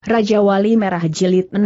Raja Wali Merah Jilid 6.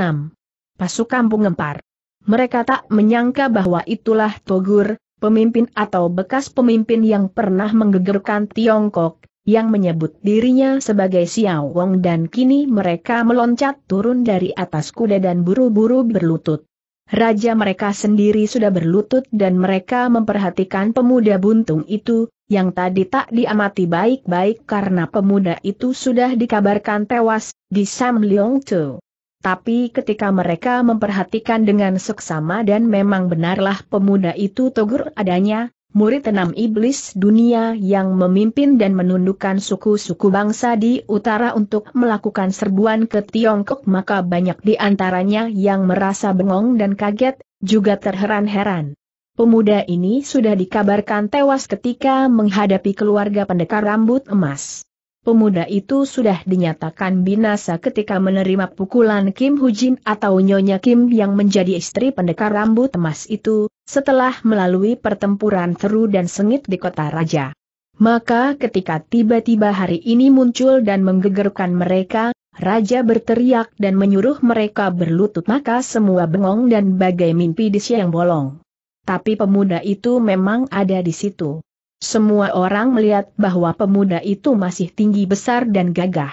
Pasuk Kampung Empar. Mereka tak menyangka bahwa itulah Togur, pemimpin atau bekas pemimpin yang pernah menggegerkan Tiongkok, yang menyebut dirinya sebagai Xiao Wong dan kini mereka meloncat turun dari atas kuda dan buru-buru berlutut. Raja mereka sendiri sudah berlutut dan mereka memperhatikan pemuda buntung itu, yang tadi tak diamati baik-baik karena pemuda itu sudah dikabarkan tewas, di Sam Leong Tu. Tapi ketika mereka memperhatikan dengan seksama dan memang benarlah pemuda itu togur adanya, murid enam iblis dunia yang memimpin dan menundukkan suku-suku bangsa di utara untuk melakukan serbuan ke Tiongkok maka banyak di antaranya yang merasa bengong dan kaget, juga terheran-heran. Pemuda ini sudah dikabarkan tewas ketika menghadapi keluarga pendekar rambut emas. Pemuda itu sudah dinyatakan binasa ketika menerima pukulan Kim Hujin atau Nyonya Kim yang menjadi istri pendekar rambut emas itu, setelah melalui pertempuran seru dan sengit di kota raja. Maka ketika tiba-tiba hari ini muncul dan menggegerkan mereka, Raja berteriak dan menyuruh mereka berlutut maka semua bengong dan bagai mimpi di siang bolong. Tapi pemuda itu memang ada di situ. Semua orang melihat bahwa pemuda itu masih tinggi besar dan gagah.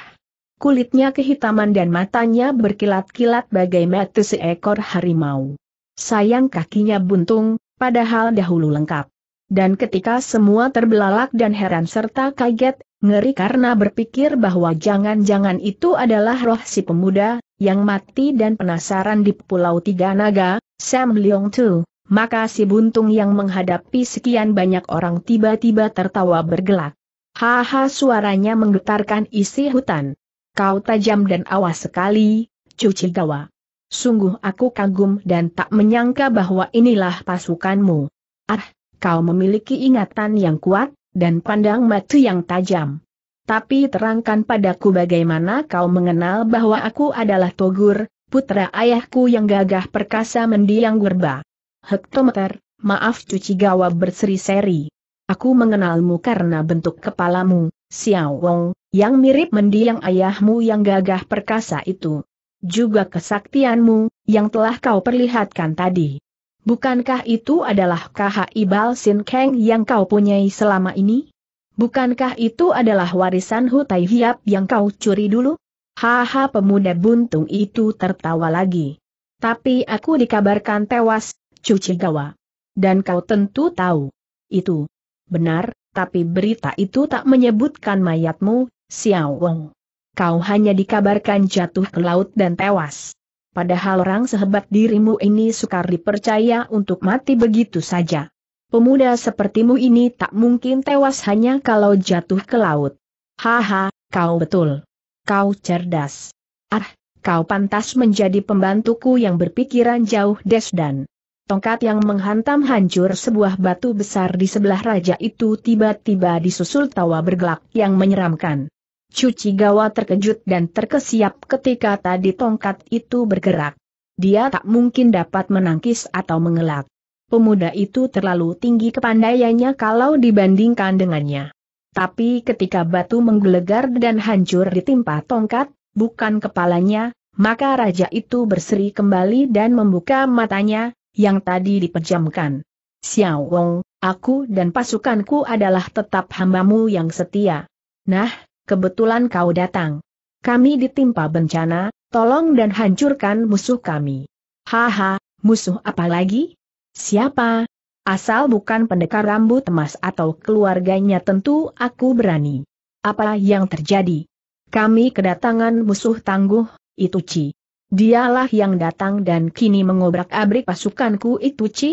Kulitnya kehitaman dan matanya berkilat-kilat bagai mata seekor harimau. Sayang kakinya buntung, padahal dahulu lengkap. Dan ketika semua terbelalak dan heran serta kaget, ngeri karena berpikir bahwa jangan-jangan itu adalah roh si pemuda, yang mati dan penasaran di Pulau Tiga Naga, Sam Leong Tu, maka si buntung yang menghadapi sekian banyak orang tiba-tiba tertawa bergelak. Haha suaranya menggetarkan isi hutan. Kau tajam dan awas sekali, cuci gawa. Sungguh aku kagum dan tak menyangka bahwa inilah pasukanmu. Ah, kau memiliki ingatan yang kuat, dan pandang mata yang tajam. Tapi terangkan padaku bagaimana kau mengenal bahwa aku adalah Togur, putra ayahku yang gagah perkasa mendiang Gurba. Hektometer, maaf cuci gawa berseri-seri. Aku mengenalmu karena bentuk kepalamu, Xiao Wong, yang mirip mendiang ayahmu yang gagah perkasa itu juga kesaktianmu, yang telah kau perlihatkan tadi. Bukankah itu adalah ibal sin Kang yang kau punyai selama ini? Bukankah itu adalah warisan Hutai Hiap yang kau curi dulu? Haha pemuda buntung itu tertawa lagi. Tapi aku dikabarkan tewas, cuci gawa. Dan kau tentu tahu. Itu. Benar, tapi berita itu tak menyebutkan mayatmu, Xiao Wong kau hanya dikabarkan jatuh ke laut dan tewas. Padahal orang sehebat dirimu ini sukar dipercaya untuk mati begitu saja. Pemuda sepertimu ini tak mungkin tewas hanya kalau jatuh ke laut. Haha, kau betul. Kau cerdas. Ah, kau pantas menjadi pembantuku yang berpikiran jauh des. Dan Tongkat yang menghantam hancur sebuah batu besar di sebelah raja itu tiba-tiba disusul tawa bergelak yang menyeramkan. Cuci Gawa terkejut dan terkesiap ketika tadi tongkat itu bergerak. Dia tak mungkin dapat menangkis atau mengelak. Pemuda itu terlalu tinggi kepandaiannya kalau dibandingkan dengannya. Tapi ketika batu menggelegar dan hancur ditimpa tongkat, bukan kepalanya, maka raja itu berseri kembali dan membuka matanya, yang tadi dipejamkan. Xiao Wong, aku dan pasukanku adalah tetap hambamu yang setia. Nah, kebetulan kau datang. Kami ditimpa bencana, tolong dan hancurkan musuh kami. Haha, musuh apa lagi? Siapa? Asal bukan pendekar rambut emas atau keluarganya tentu aku berani. Apa yang terjadi? Kami kedatangan musuh tangguh, itu Ci. Dialah yang datang dan kini mengobrak-abrik pasukanku itu Ci.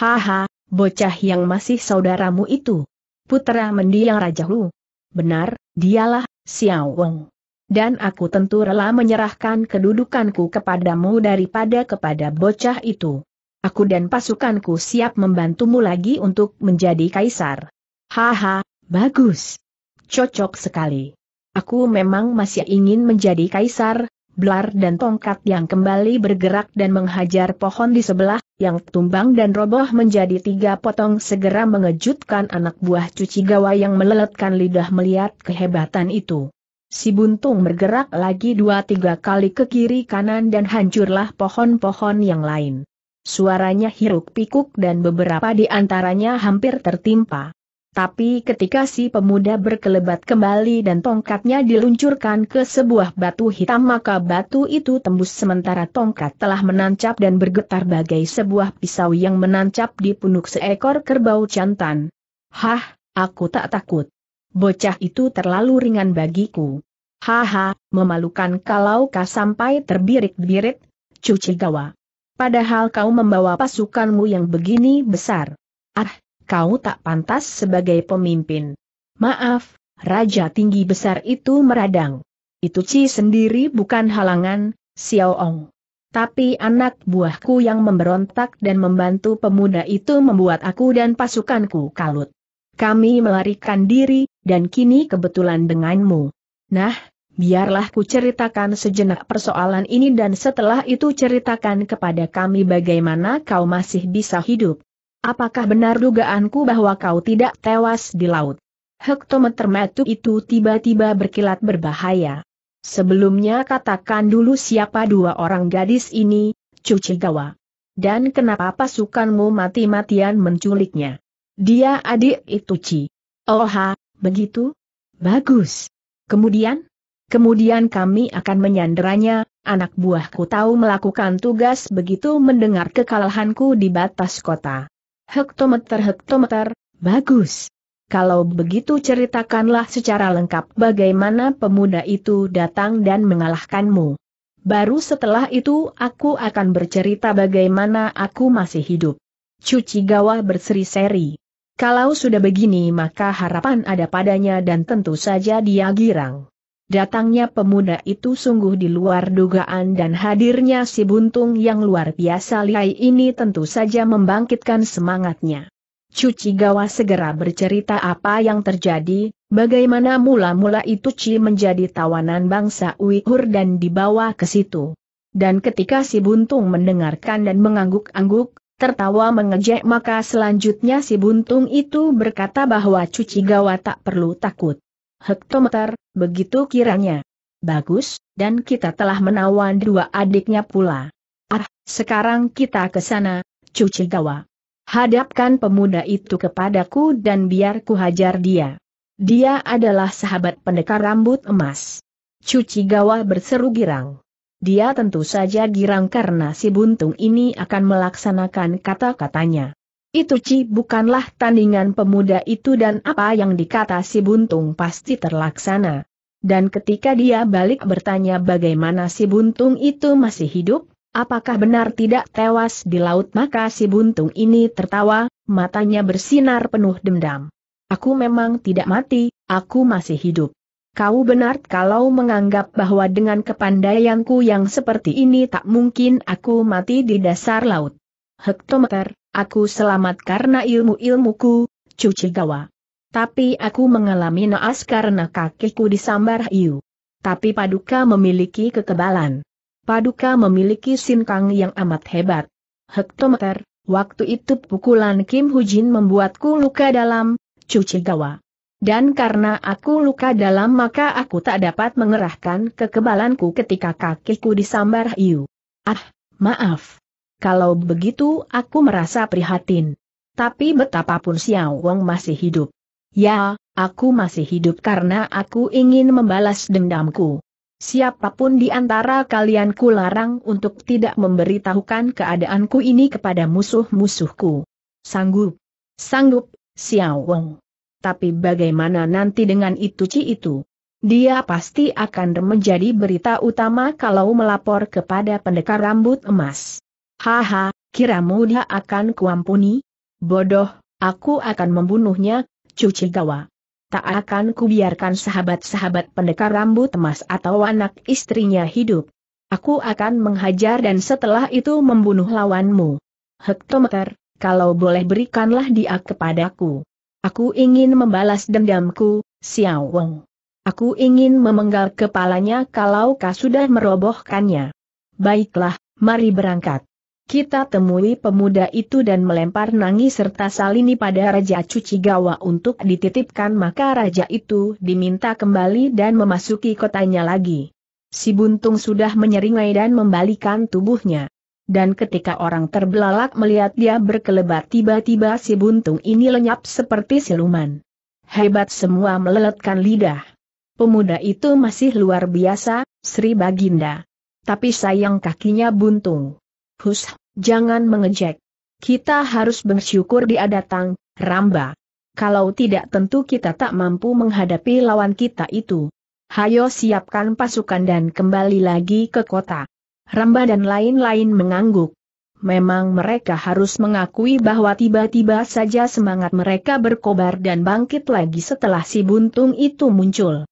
Haha, bocah yang masih saudaramu itu. putra mendiang Raja lu. Benar, Dialah, Xiao Wong. Dan aku tentu rela menyerahkan kedudukanku kepadamu daripada kepada bocah itu. Aku dan pasukanku siap membantumu lagi untuk menjadi kaisar. Haha, bagus. Cocok sekali. Aku memang masih ingin menjadi kaisar, Blar dan tongkat yang kembali bergerak dan menghajar pohon di sebelah, yang tumbang dan roboh menjadi tiga potong segera mengejutkan anak buah cuci gawa yang meleletkan lidah melihat kehebatan itu. Si buntung bergerak lagi dua tiga kali ke kiri kanan dan hancurlah pohon-pohon yang lain. Suaranya hiruk pikuk dan beberapa di antaranya hampir tertimpa. Tapi ketika si pemuda berkelebat kembali dan tongkatnya diluncurkan ke sebuah batu hitam maka batu itu tembus sementara tongkat telah menancap dan bergetar bagai sebuah pisau yang menancap di punuk seekor kerbau jantan. Hah, aku tak takut. Bocah itu terlalu ringan bagiku. Haha, memalukan kalau kau sampai terbirik-birik, cuci gawa. Padahal kau membawa pasukanmu yang begini besar. Ah, kau tak pantas sebagai pemimpin. Maaf, Raja tinggi besar itu meradang. Itu Ci sendiri bukan halangan, Xiao Ong. Tapi anak buahku yang memberontak dan membantu pemuda itu membuat aku dan pasukanku kalut. Kami melarikan diri, dan kini kebetulan denganmu. Nah, biarlah ku ceritakan sejenak persoalan ini dan setelah itu ceritakan kepada kami bagaimana kau masih bisa hidup. Apakah benar dugaanku bahwa kau tidak tewas di laut? Hektometer metu itu tiba-tiba berkilat berbahaya. Sebelumnya katakan dulu siapa dua orang gadis ini, Cuci Gawa. Dan kenapa pasukanmu mati-matian menculiknya? Dia adik itu Ci. Oha, begitu? Bagus. Kemudian? Kemudian kami akan menyandranya. anak buahku tahu melakukan tugas begitu mendengar kekalahanku di batas kota. Hektometer-hektometer, bagus. Kalau begitu ceritakanlah secara lengkap bagaimana pemuda itu datang dan mengalahkanmu. Baru setelah itu aku akan bercerita bagaimana aku masih hidup. Cuci Gawa berseri-seri. Kalau sudah begini maka harapan ada padanya dan tentu saja dia girang. Datangnya pemuda itu sungguh di luar dugaan dan hadirnya si buntung yang luar biasa liai ini tentu saja membangkitkan semangatnya. Cuci Gawa segera bercerita apa yang terjadi, bagaimana mula-mula itu Ci menjadi tawanan bangsa Uyghur dan dibawa ke situ. Dan ketika si buntung mendengarkan dan mengangguk-angguk, tertawa mengejek maka selanjutnya si buntung itu berkata bahwa Cuci Gawa tak perlu takut hektometer, begitu kiranya. Bagus, dan kita telah menawan dua adiknya pula. Ah, sekarang kita ke sana, cuci gawa. Hadapkan pemuda itu kepadaku dan biar ku hajar dia. Dia adalah sahabat pendekar rambut emas. Cuci gawa berseru girang. Dia tentu saja girang karena si buntung ini akan melaksanakan kata-katanya. Itu Ci bukanlah tandingan pemuda itu dan apa yang dikata si Buntung pasti terlaksana. Dan ketika dia balik bertanya bagaimana si Buntung itu masih hidup, apakah benar tidak tewas di laut maka si Buntung ini tertawa, matanya bersinar penuh dendam. Aku memang tidak mati, aku masih hidup. Kau benar kalau menganggap bahwa dengan kepandaianku yang seperti ini tak mungkin aku mati di dasar laut. Hektometer, Aku selamat karena ilmu-ilmuku, cuci gawa. Tapi aku mengalami naas karena kakiku disambar hiu. Tapi Paduka memiliki kekebalan. Paduka memiliki sinkang yang amat hebat. Hektometer, waktu itu pukulan Kim Hujin membuatku luka dalam, cuci gawa. Dan karena aku luka dalam maka aku tak dapat mengerahkan kekebalanku ketika kakiku disambar hiu. Ah, maaf. Kalau begitu aku merasa prihatin. Tapi betapapun Xiao Wong masih hidup. Ya, aku masih hidup karena aku ingin membalas dendamku. Siapapun di antara kalian larang untuk tidak memberitahukan keadaanku ini kepada musuh-musuhku. Sanggup. Sanggup, Xiao Wong. Tapi bagaimana nanti dengan itu Ci itu? Dia pasti akan menjadi berita utama kalau melapor kepada pendekar rambut emas. Haha, kira muda akan kuampuni? Bodoh, aku akan membunuhnya, cuci gawa. Tak akan kubiarkan sahabat-sahabat pendekar rambut emas atau anak istrinya hidup. Aku akan menghajar dan setelah itu membunuh lawanmu. Hektometer, kalau boleh berikanlah dia kepadaku. Aku ingin membalas dendamku, Xiao Wong. Aku ingin memenggal kepalanya kalau kau sudah merobohkannya. Baiklah, mari berangkat kita temui pemuda itu dan melempar nangi serta salini pada Raja Cuci Gawa untuk dititipkan maka Raja itu diminta kembali dan memasuki kotanya lagi. Si buntung sudah menyeringai dan membalikan tubuhnya. Dan ketika orang terbelalak melihat dia berkelebat tiba-tiba si buntung ini lenyap seperti siluman. Hebat semua meleletkan lidah. Pemuda itu masih luar biasa, Sri Baginda. Tapi sayang kakinya buntung. Hus, jangan mengejek. Kita harus bersyukur dia datang, Ramba. Kalau tidak tentu kita tak mampu menghadapi lawan kita itu. Hayo siapkan pasukan dan kembali lagi ke kota. Ramba dan lain-lain mengangguk. Memang mereka harus mengakui bahwa tiba-tiba saja semangat mereka berkobar dan bangkit lagi setelah si buntung itu muncul.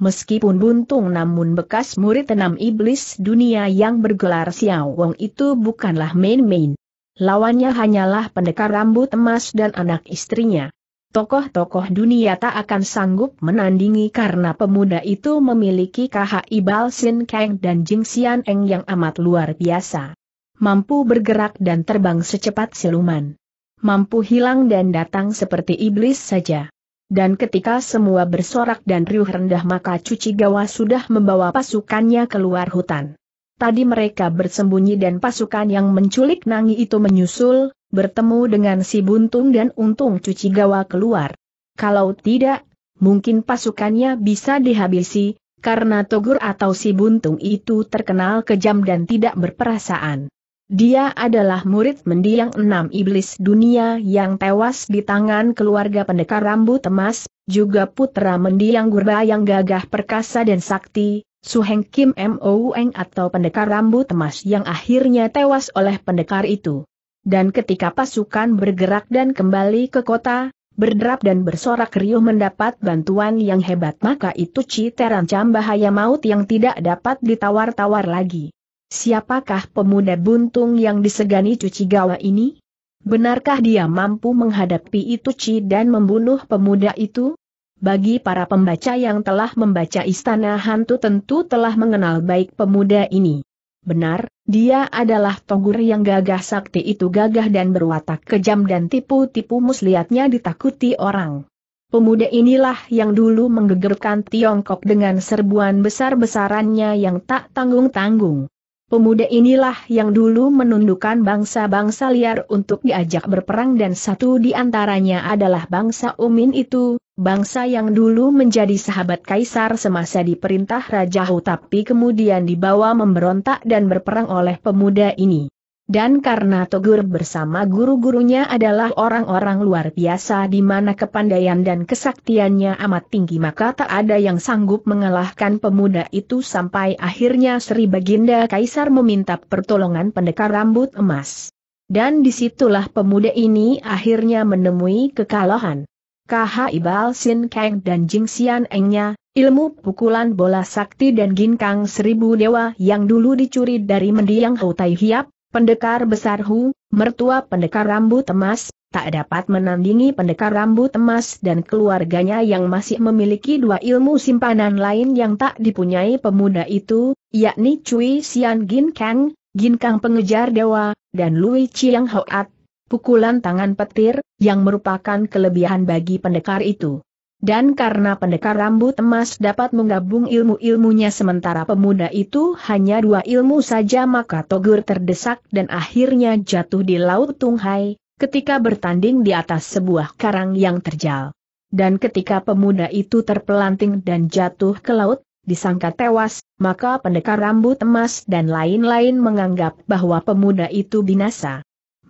Meskipun buntung namun bekas murid enam iblis dunia yang bergelar Xiao Wong itu bukanlah main-main. Lawannya hanyalah pendekar rambut emas dan anak istrinya. Tokoh-tokoh dunia tak akan sanggup menandingi karena pemuda itu memiliki ibal sin Kang dan Jing Xian Eng yang amat luar biasa. Mampu bergerak dan terbang secepat siluman. Mampu hilang dan datang seperti iblis saja dan ketika semua bersorak dan riuh rendah maka Cuci Gawa sudah membawa pasukannya keluar hutan. Tadi mereka bersembunyi dan pasukan yang menculik Nangi itu menyusul, bertemu dengan si Buntung dan Untung Cuci Gawa keluar. Kalau tidak, mungkin pasukannya bisa dihabisi, karena Togur atau si Buntung itu terkenal kejam dan tidak berperasaan. Dia adalah murid mendiang enam iblis dunia yang tewas di tangan keluarga pendekar rambut emas, juga putra mendiang gurba yang gagah perkasa dan sakti, Suheng Kim Moeng atau pendekar rambut emas yang akhirnya tewas oleh pendekar itu. Dan ketika pasukan bergerak dan kembali ke kota, berderap dan bersorak riuh mendapat bantuan yang hebat maka itu citeran cam bahaya maut yang tidak dapat ditawar-tawar lagi. Siapakah pemuda buntung yang disegani cuci gawa ini? Benarkah dia mampu menghadapi itu Ci dan membunuh pemuda itu? Bagi para pembaca yang telah membaca Istana Hantu tentu telah mengenal baik pemuda ini. Benar, dia adalah Togur yang gagah sakti itu gagah dan berwatak kejam dan tipu-tipu muslihatnya ditakuti orang. Pemuda inilah yang dulu menggegerkan Tiongkok dengan serbuan besar-besarannya yang tak tanggung-tanggung. Pemuda inilah yang dulu menundukkan bangsa-bangsa liar untuk diajak berperang dan satu di antaranya adalah bangsa Umin itu, bangsa yang dulu menjadi sahabat kaisar semasa diperintah Raja Hu tapi kemudian dibawa memberontak dan berperang oleh pemuda ini. Dan karena Togur bersama guru-gurunya adalah orang-orang luar biasa di mana kepandaian dan kesaktiannya amat tinggi maka tak ada yang sanggup mengalahkan pemuda itu sampai akhirnya Sri Baginda Kaisar meminta pertolongan pendekar rambut emas. Dan disitulah pemuda ini akhirnya menemui kekalahan. KH Ibal Sin Kang dan Jing Xian Engnya, ilmu pukulan bola sakti dan ginkang seribu dewa yang dulu dicuri dari mendiang Hou Tai Hiap, Pendekar besar Hu, mertua pendekar rambut emas, tak dapat menandingi pendekar rambut emas dan keluarganya yang masih memiliki dua ilmu simpanan lain yang tak dipunyai pemuda itu, yakni Cui Xian Gin Kang, Gin Kang pengejar dewa, dan Lui Chiang Hoat, pukulan tangan petir, yang merupakan kelebihan bagi pendekar itu. Dan karena pendekar rambut emas dapat menggabung ilmu-ilmunya sementara pemuda itu hanya dua ilmu saja maka Togur terdesak dan akhirnya jatuh di Laut Tunghai, ketika bertanding di atas sebuah karang yang terjal. Dan ketika pemuda itu terpelanting dan jatuh ke laut, disangka tewas, maka pendekar rambut emas dan lain-lain menganggap bahwa pemuda itu binasa.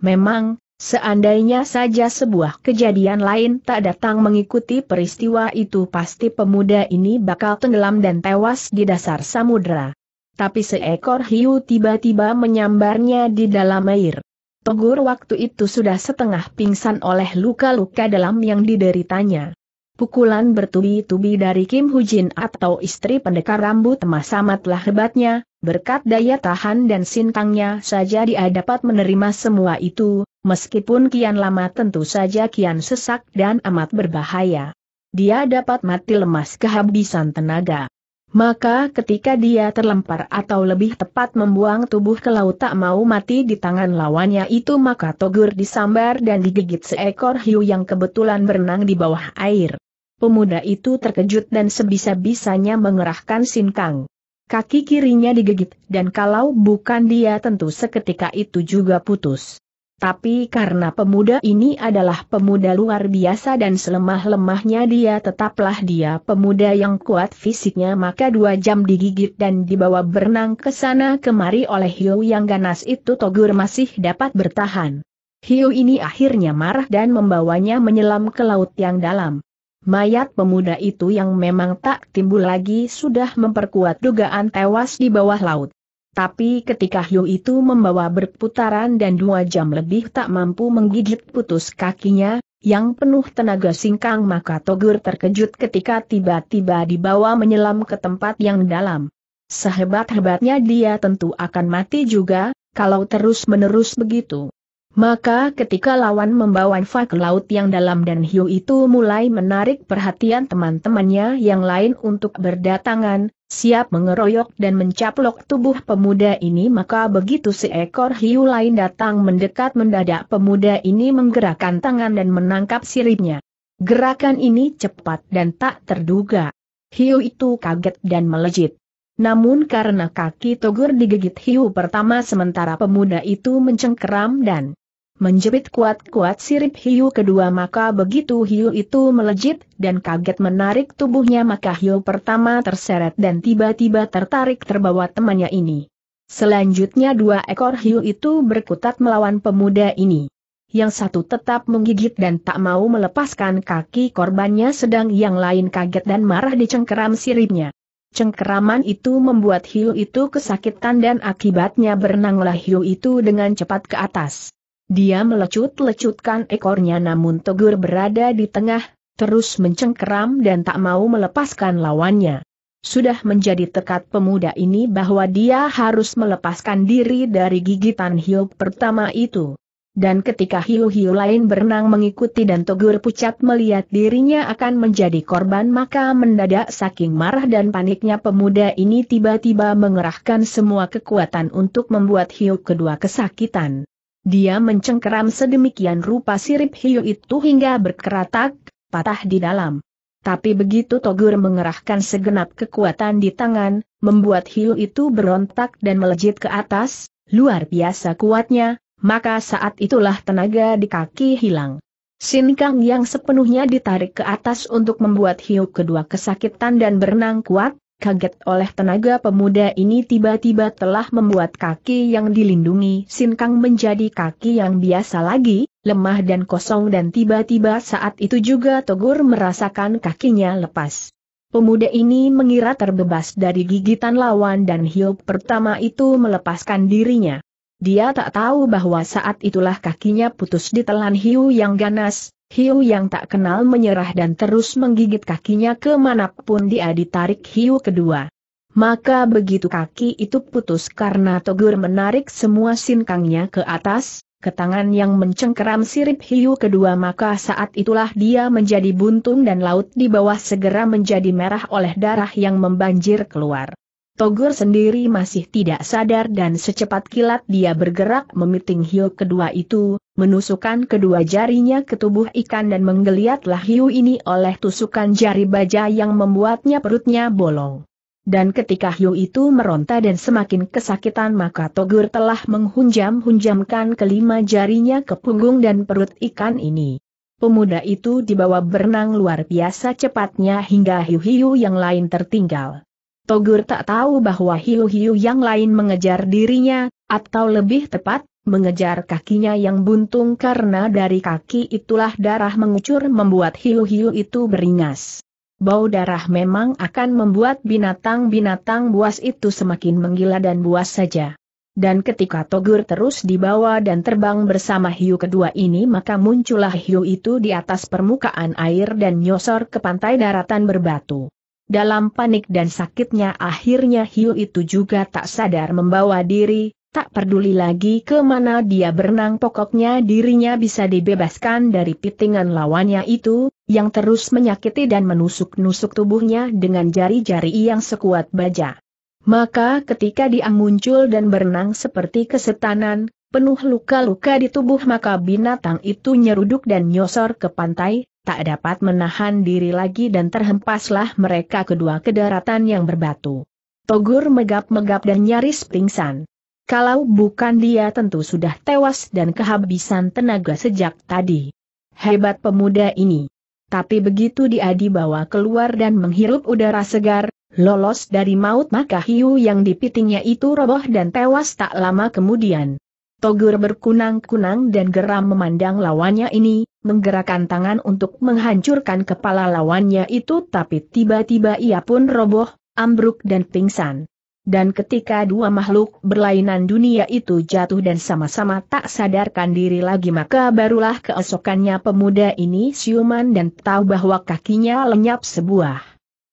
Memang, Seandainya saja sebuah kejadian lain tak datang mengikuti peristiwa itu pasti pemuda ini bakal tenggelam dan tewas di dasar samudera. Tapi seekor hiu tiba-tiba menyambarnya di dalam air. Pegur waktu itu sudah setengah pingsan oleh luka-luka dalam yang dideritanya. Pukulan bertubi-tubi dari Kim Hujin atau istri pendekar rambut emas amatlah hebatnya, Berkat daya tahan dan sintangnya saja dia dapat menerima semua itu, meskipun kian lama tentu saja kian sesak dan amat berbahaya. Dia dapat mati lemas kehabisan tenaga. Maka ketika dia terlempar atau lebih tepat membuang tubuh ke laut tak mau mati di tangan lawannya itu maka Togur disambar dan digigit seekor hiu yang kebetulan berenang di bawah air. Pemuda itu terkejut dan sebisa-bisanya mengerahkan sinkang kaki kirinya digigit, dan kalau bukan dia tentu seketika itu juga putus. Tapi karena pemuda ini adalah pemuda luar biasa dan selemah-lemahnya dia tetaplah dia pemuda yang kuat fisiknya maka dua jam digigit dan dibawa berenang ke sana kemari oleh hiu yang ganas itu Togur masih dapat bertahan. Hiu ini akhirnya marah dan membawanya menyelam ke laut yang dalam mayat pemuda itu yang memang tak timbul lagi sudah memperkuat dugaan tewas di bawah laut. Tapi ketika hiu itu membawa berputaran dan dua jam lebih tak mampu menggigit putus kakinya, yang penuh tenaga singkang maka Togur terkejut ketika tiba-tiba dibawa menyelam ke tempat yang dalam. Sehebat-hebatnya dia tentu akan mati juga, kalau terus-menerus begitu. Maka ketika lawan membawa Fa ke laut yang dalam dan hiu itu mulai menarik perhatian teman-temannya yang lain untuk berdatangan, siap mengeroyok dan mencaplok tubuh pemuda ini maka begitu seekor hiu lain datang mendekat mendadak pemuda ini menggerakkan tangan dan menangkap siripnya. Gerakan ini cepat dan tak terduga. Hiu itu kaget dan melejit. Namun karena kaki Togur digigit hiu pertama sementara pemuda itu mencengkeram dan menjepit kuat-kuat sirip hiu kedua maka begitu hiu itu melejit dan kaget menarik tubuhnya maka hiu pertama terseret dan tiba-tiba tertarik terbawa temannya ini. Selanjutnya dua ekor hiu itu berkutat melawan pemuda ini. Yang satu tetap menggigit dan tak mau melepaskan kaki korbannya sedang yang lain kaget dan marah dicengkeram siripnya. Cengkeraman itu membuat hiu itu kesakitan dan akibatnya berenanglah hiu itu dengan cepat ke atas. Dia melecut-lecutkan ekornya namun Togur berada di tengah, terus mencengkeram dan tak mau melepaskan lawannya. Sudah menjadi tekad pemuda ini bahwa dia harus melepaskan diri dari gigitan hiu pertama itu. Dan ketika hiu-hiu lain berenang mengikuti dan Togur pucat melihat dirinya akan menjadi korban maka mendadak saking marah dan paniknya pemuda ini tiba-tiba mengerahkan semua kekuatan untuk membuat hiu kedua kesakitan. Dia mencengkeram sedemikian rupa sirip hiu itu hingga berkeratak, patah di dalam. Tapi begitu Togur mengerahkan segenap kekuatan di tangan, membuat hiu itu berontak dan melejit ke atas, luar biasa kuatnya, maka saat itulah tenaga di kaki hilang. Sin Kang yang sepenuhnya ditarik ke atas untuk membuat hiu kedua kesakitan dan berenang kuat, kaget oleh tenaga pemuda ini tiba-tiba telah membuat kaki yang dilindungi Sinkang menjadi kaki yang biasa lagi, lemah dan kosong dan tiba-tiba saat itu juga Togur merasakan kakinya lepas. Pemuda ini mengira terbebas dari gigitan lawan dan hiup pertama itu melepaskan dirinya. Dia tak tahu bahwa saat itulah kakinya putus ditelan hiu yang ganas, Hiu yang tak kenal menyerah dan terus menggigit kakinya kemanapun dia ditarik hiu kedua. Maka begitu kaki itu putus karena Togur menarik semua sinkangnya ke atas, ke tangan yang mencengkeram sirip hiu kedua maka saat itulah dia menjadi buntung dan laut di bawah segera menjadi merah oleh darah yang membanjir keluar. Togur sendiri masih tidak sadar dan secepat kilat dia bergerak memiting hiu kedua itu, menusukkan kedua jarinya ke tubuh ikan dan menggeliatlah hiu ini oleh tusukan jari baja yang membuatnya perutnya bolong. Dan ketika hiu itu meronta dan semakin kesakitan maka Togur telah menghunjam-hunjamkan kelima jarinya ke punggung dan perut ikan ini. Pemuda itu dibawa berenang luar biasa cepatnya hingga hiu-hiu yang lain tertinggal. Togur tak tahu bahwa hiu-hiu yang lain mengejar dirinya, atau lebih tepat, mengejar kakinya yang buntung karena dari kaki itulah darah mengucur membuat hiu-hiu itu beringas. Bau darah memang akan membuat binatang-binatang buas itu semakin menggila dan buas saja. Dan ketika Togur terus dibawa dan terbang bersama hiu kedua ini maka muncullah hiu itu di atas permukaan air dan nyosor ke pantai daratan berbatu. Dalam panik dan sakitnya akhirnya hiu itu juga tak sadar membawa diri, Tak peduli lagi ke mana dia berenang pokoknya dirinya bisa dibebaskan dari pitingan lawannya itu, yang terus menyakiti dan menusuk-nusuk tubuhnya dengan jari-jari yang sekuat baja. Maka ketika dia muncul dan berenang seperti kesetanan, penuh luka-luka di tubuh maka binatang itu nyeruduk dan nyosor ke pantai, tak dapat menahan diri lagi dan terhempaslah mereka kedua ke daratan yang berbatu. Togur megap-megap dan nyaris pingsan. Kalau bukan dia tentu sudah tewas dan kehabisan tenaga sejak tadi. Hebat pemuda ini. Tapi begitu dia dibawa keluar dan menghirup udara segar, lolos dari maut maka hiu yang dipitingnya itu roboh dan tewas tak lama kemudian. Togur berkunang-kunang dan geram memandang lawannya ini, menggerakkan tangan untuk menghancurkan kepala lawannya itu tapi tiba-tiba ia pun roboh, ambruk dan pingsan dan ketika dua makhluk berlainan dunia itu jatuh dan sama-sama tak sadarkan diri lagi maka barulah keesokannya pemuda ini siuman dan tahu bahwa kakinya lenyap sebuah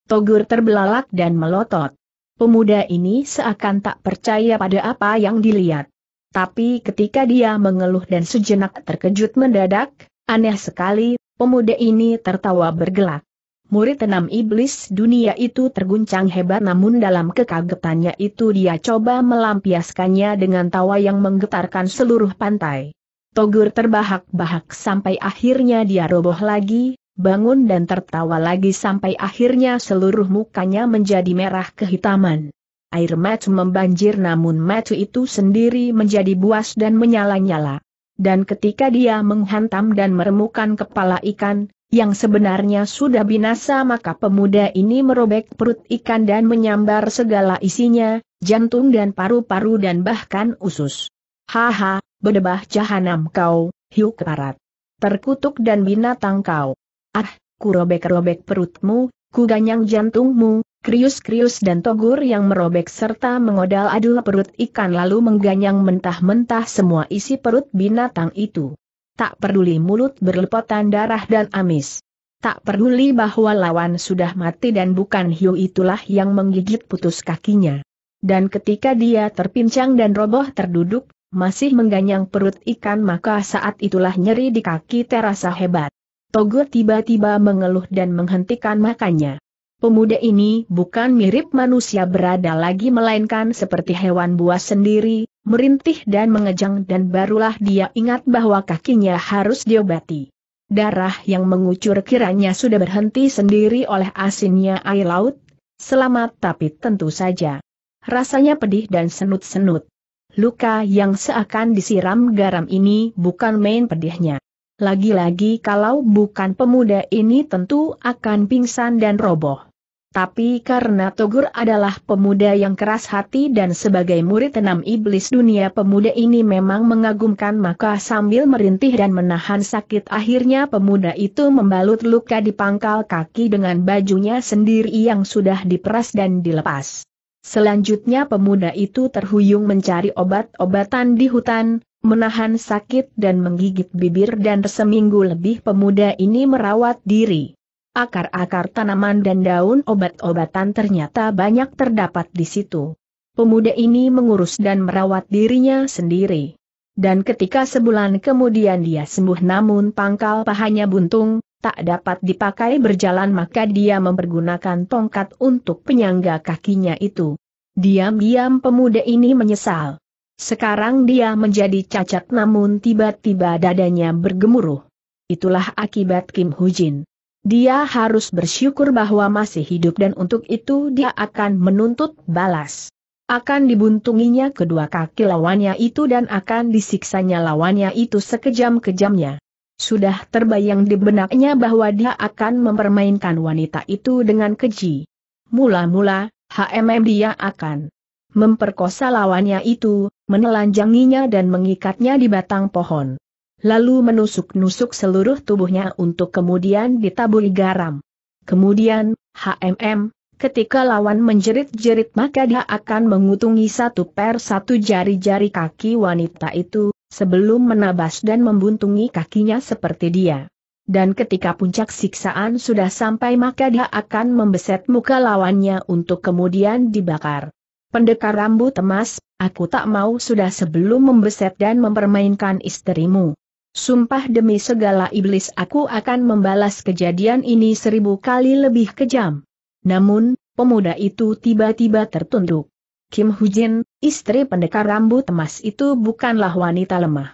togur terbelalak dan melotot. Pemuda ini seakan tak percaya pada apa yang dilihat. Tapi ketika dia mengeluh dan sejenak terkejut mendadak, aneh sekali, pemuda ini tertawa bergelak murid enam iblis dunia itu terguncang hebat namun dalam kekagetannya itu dia coba melampiaskannya dengan tawa yang menggetarkan seluruh pantai. Togur terbahak-bahak sampai akhirnya dia roboh lagi, bangun dan tertawa lagi sampai akhirnya seluruh mukanya menjadi merah kehitaman. Air matu membanjir namun matu itu sendiri menjadi buas dan menyala-nyala. Dan ketika dia menghantam dan meremukan kepala ikan, yang sebenarnya sudah binasa maka pemuda ini merobek perut ikan dan menyambar segala isinya, jantung dan paru-paru dan bahkan usus. Haha, bedebah jahanam kau, hiu keparat. Terkutuk dan binatang kau. Ah, ku robek-robek perutmu, ku ganyang jantungmu, krius-krius dan togur yang merobek serta mengodal adul perut ikan lalu mengganyang mentah-mentah semua isi perut binatang itu tak peduli mulut berlepotan darah dan amis. Tak peduli bahwa lawan sudah mati dan bukan hiu itulah yang menggigit putus kakinya. Dan ketika dia terpincang dan roboh terduduk, masih mengganyang perut ikan maka saat itulah nyeri di kaki terasa hebat. Togo tiba-tiba mengeluh dan menghentikan makannya. Pemuda ini bukan mirip manusia berada lagi melainkan seperti hewan buas sendiri, merintih dan mengejang dan barulah dia ingat bahwa kakinya harus diobati. Darah yang mengucur kiranya sudah berhenti sendiri oleh asinnya air laut, selamat tapi tentu saja. Rasanya pedih dan senut-senut. Luka yang seakan disiram garam ini bukan main pedihnya. Lagi-lagi kalau bukan pemuda ini tentu akan pingsan dan roboh. Tapi karena Togur adalah pemuda yang keras hati dan sebagai murid enam iblis dunia pemuda ini memang mengagumkan maka sambil merintih dan menahan sakit akhirnya pemuda itu membalut luka di pangkal kaki dengan bajunya sendiri yang sudah diperas dan dilepas. Selanjutnya pemuda itu terhuyung mencari obat-obatan di hutan, menahan sakit dan menggigit bibir dan seminggu lebih pemuda ini merawat diri akar-akar tanaman dan daun obat-obatan ternyata banyak terdapat di situ. Pemuda ini mengurus dan merawat dirinya sendiri. Dan ketika sebulan kemudian dia sembuh namun pangkal pahanya buntung, tak dapat dipakai berjalan maka dia mempergunakan tongkat untuk penyangga kakinya itu. Diam-diam pemuda ini menyesal. Sekarang dia menjadi cacat namun tiba-tiba dadanya bergemuruh. Itulah akibat Kim Hujin. Dia harus bersyukur bahwa masih hidup dan untuk itu dia akan menuntut balas. Akan dibuntunginya kedua kaki lawannya itu dan akan disiksanya lawannya itu sekejam-kejamnya. Sudah terbayang di benaknya bahwa dia akan mempermainkan wanita itu dengan keji. Mula-mula, HMM dia akan memperkosa lawannya itu, menelanjanginya dan mengikatnya di batang pohon lalu menusuk-nusuk seluruh tubuhnya untuk kemudian ditaburi garam. Kemudian, HMM, ketika lawan menjerit-jerit maka dia akan mengutungi satu per satu jari-jari kaki wanita itu, sebelum menabas dan membuntungi kakinya seperti dia. Dan ketika puncak siksaan sudah sampai maka dia akan membeset muka lawannya untuk kemudian dibakar. Pendekar rambut emas, aku tak mau sudah sebelum membeset dan mempermainkan istrimu. Sumpah demi segala iblis aku akan membalas kejadian ini seribu kali lebih kejam. Namun, pemuda itu tiba-tiba tertunduk. Kim Hujin, istri pendekar rambut emas itu bukanlah wanita lemah.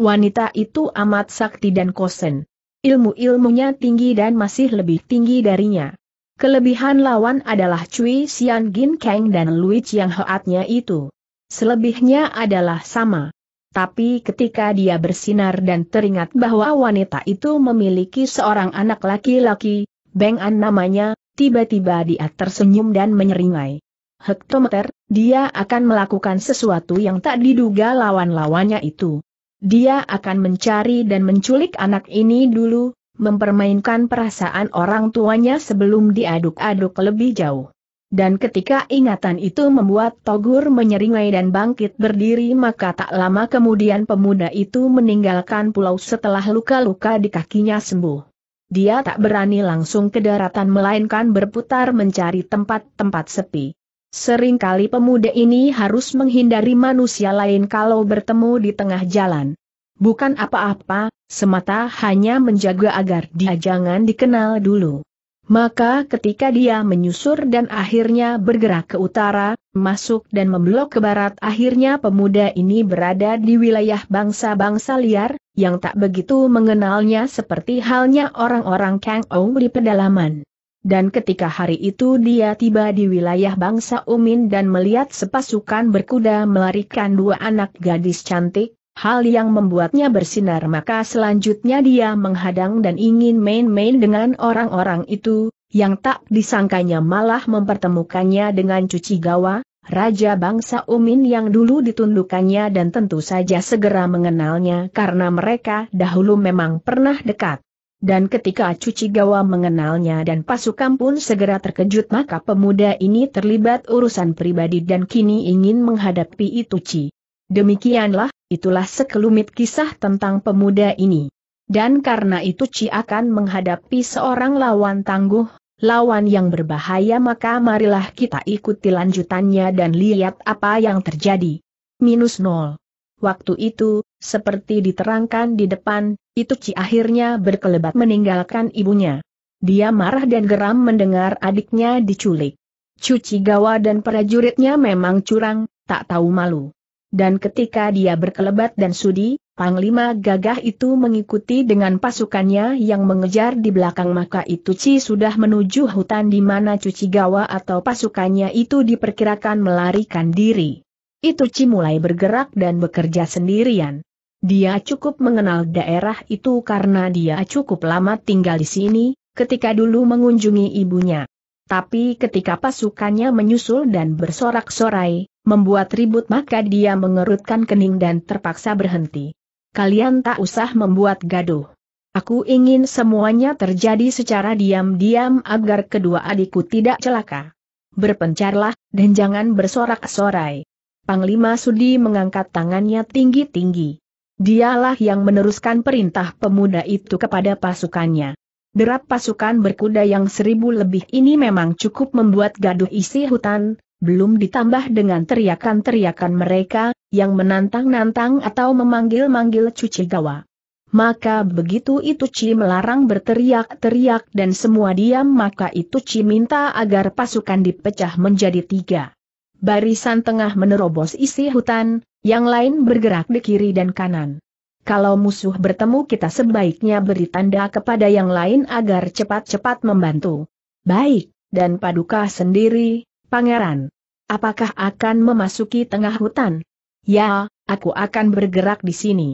Wanita itu amat sakti dan kosen. Ilmu-ilmunya tinggi dan masih lebih tinggi darinya. Kelebihan lawan adalah Cui Xian Gin Kang dan Lui Chiang Hoatnya itu. Selebihnya adalah sama. Tapi ketika dia bersinar dan teringat bahwa wanita itu memiliki seorang anak laki-laki, Beng An namanya, tiba-tiba dia tersenyum dan menyeringai. Hektometer, dia akan melakukan sesuatu yang tak diduga lawan-lawannya itu. Dia akan mencari dan menculik anak ini dulu, mempermainkan perasaan orang tuanya sebelum diaduk-aduk lebih jauh. Dan ketika ingatan itu membuat Togur menyeringai dan bangkit berdiri maka tak lama kemudian pemuda itu meninggalkan pulau setelah luka-luka di kakinya sembuh. Dia tak berani langsung ke daratan melainkan berputar mencari tempat-tempat sepi. Seringkali pemuda ini harus menghindari manusia lain kalau bertemu di tengah jalan. Bukan apa-apa, semata hanya menjaga agar dia jangan dikenal dulu. Maka ketika dia menyusur dan akhirnya bergerak ke utara, masuk dan memblok ke barat akhirnya pemuda ini berada di wilayah bangsa-bangsa liar, yang tak begitu mengenalnya seperti halnya orang-orang Kang Ong di pedalaman. Dan ketika hari itu dia tiba di wilayah bangsa Umin dan melihat sepasukan berkuda melarikan dua anak gadis cantik, Hal yang membuatnya bersinar maka selanjutnya dia menghadang dan ingin main-main dengan orang-orang itu, yang tak disangkanya malah mempertemukannya dengan Cuci Gawa, Raja Bangsa Umin yang dulu ditundukannya dan tentu saja segera mengenalnya karena mereka dahulu memang pernah dekat. Dan ketika Cuci Gawa mengenalnya dan pasukan pun segera terkejut maka pemuda ini terlibat urusan pribadi dan kini ingin menghadapi itu-ci. Demikianlah, itulah sekelumit kisah tentang pemuda ini. Dan karena itu Ci akan menghadapi seorang lawan tangguh, lawan yang berbahaya maka marilah kita ikuti lanjutannya dan lihat apa yang terjadi. Minus nol. Waktu itu, seperti diterangkan di depan, itu Ci akhirnya berkelebat meninggalkan ibunya. Dia marah dan geram mendengar adiknya diculik. Cuci Gawa dan prajuritnya memang curang, tak tahu malu dan ketika dia berkelebat dan sudi, Panglima gagah itu mengikuti dengan pasukannya yang mengejar di belakang maka itu Ci sudah menuju hutan di mana Cuci Gawa atau pasukannya itu diperkirakan melarikan diri. Itu Ci mulai bergerak dan bekerja sendirian. Dia cukup mengenal daerah itu karena dia cukup lama tinggal di sini, ketika dulu mengunjungi ibunya. Tapi ketika pasukannya menyusul dan bersorak-sorai, membuat ribut maka dia mengerutkan kening dan terpaksa berhenti. Kalian tak usah membuat gaduh. Aku ingin semuanya terjadi secara diam-diam agar kedua adikku tidak celaka. Berpencarlah, dan jangan bersorak-sorai. Panglima Sudi mengangkat tangannya tinggi-tinggi. Dialah yang meneruskan perintah pemuda itu kepada pasukannya. Derap pasukan berkuda yang seribu lebih ini memang cukup membuat gaduh isi hutan, belum ditambah dengan teriakan-teriakan mereka, yang menantang-nantang atau memanggil-manggil cuci gawa. Maka begitu itu Ci melarang berteriak-teriak dan semua diam maka itu Ci minta agar pasukan dipecah menjadi tiga. Barisan tengah menerobos isi hutan, yang lain bergerak di kiri dan kanan. Kalau musuh bertemu kita sebaiknya beri tanda kepada yang lain agar cepat-cepat membantu. Baik, dan Paduka sendiri, Pangeran, apakah akan memasuki tengah hutan? Ya, aku akan bergerak di sini.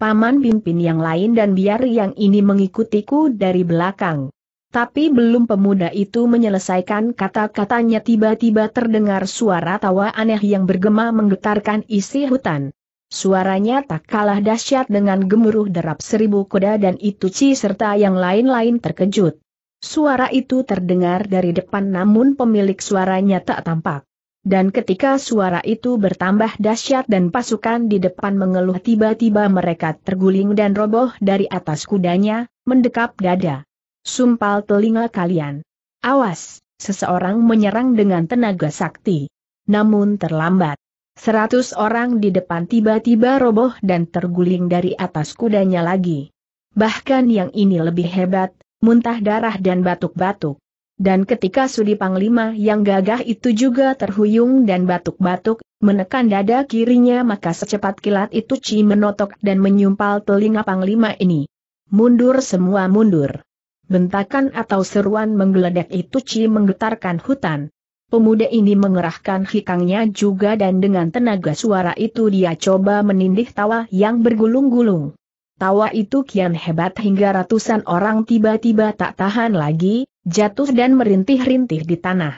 Paman pimpin yang lain dan biar yang ini mengikutiku dari belakang. Tapi belum pemuda itu menyelesaikan kata-katanya tiba-tiba terdengar suara tawa aneh yang bergema menggetarkan isi hutan. Suaranya tak kalah dahsyat dengan gemuruh derap seribu kuda dan itu Ci serta yang lain-lain terkejut. Suara itu terdengar dari depan namun pemilik suaranya tak tampak. Dan ketika suara itu bertambah dahsyat dan pasukan di depan mengeluh tiba-tiba mereka terguling dan roboh dari atas kudanya, mendekap dada. Sumpal telinga kalian. Awas, seseorang menyerang dengan tenaga sakti. Namun terlambat. Seratus orang di depan tiba-tiba roboh dan terguling dari atas kudanya lagi. Bahkan yang ini lebih hebat, muntah darah dan batuk-batuk. Dan ketika sudi panglima yang gagah itu juga terhuyung dan batuk-batuk, menekan dada kirinya maka secepat kilat itu Ci menotok dan menyumpal telinga panglima ini. Mundur semua mundur. Bentakan atau seruan menggeledak itu Ci menggetarkan hutan. Pemuda ini mengerahkan hikangnya juga dan dengan tenaga suara itu dia coba menindih tawa yang bergulung-gulung. Tawa itu kian hebat hingga ratusan orang tiba-tiba tak tahan lagi, jatuh dan merintih-rintih di tanah.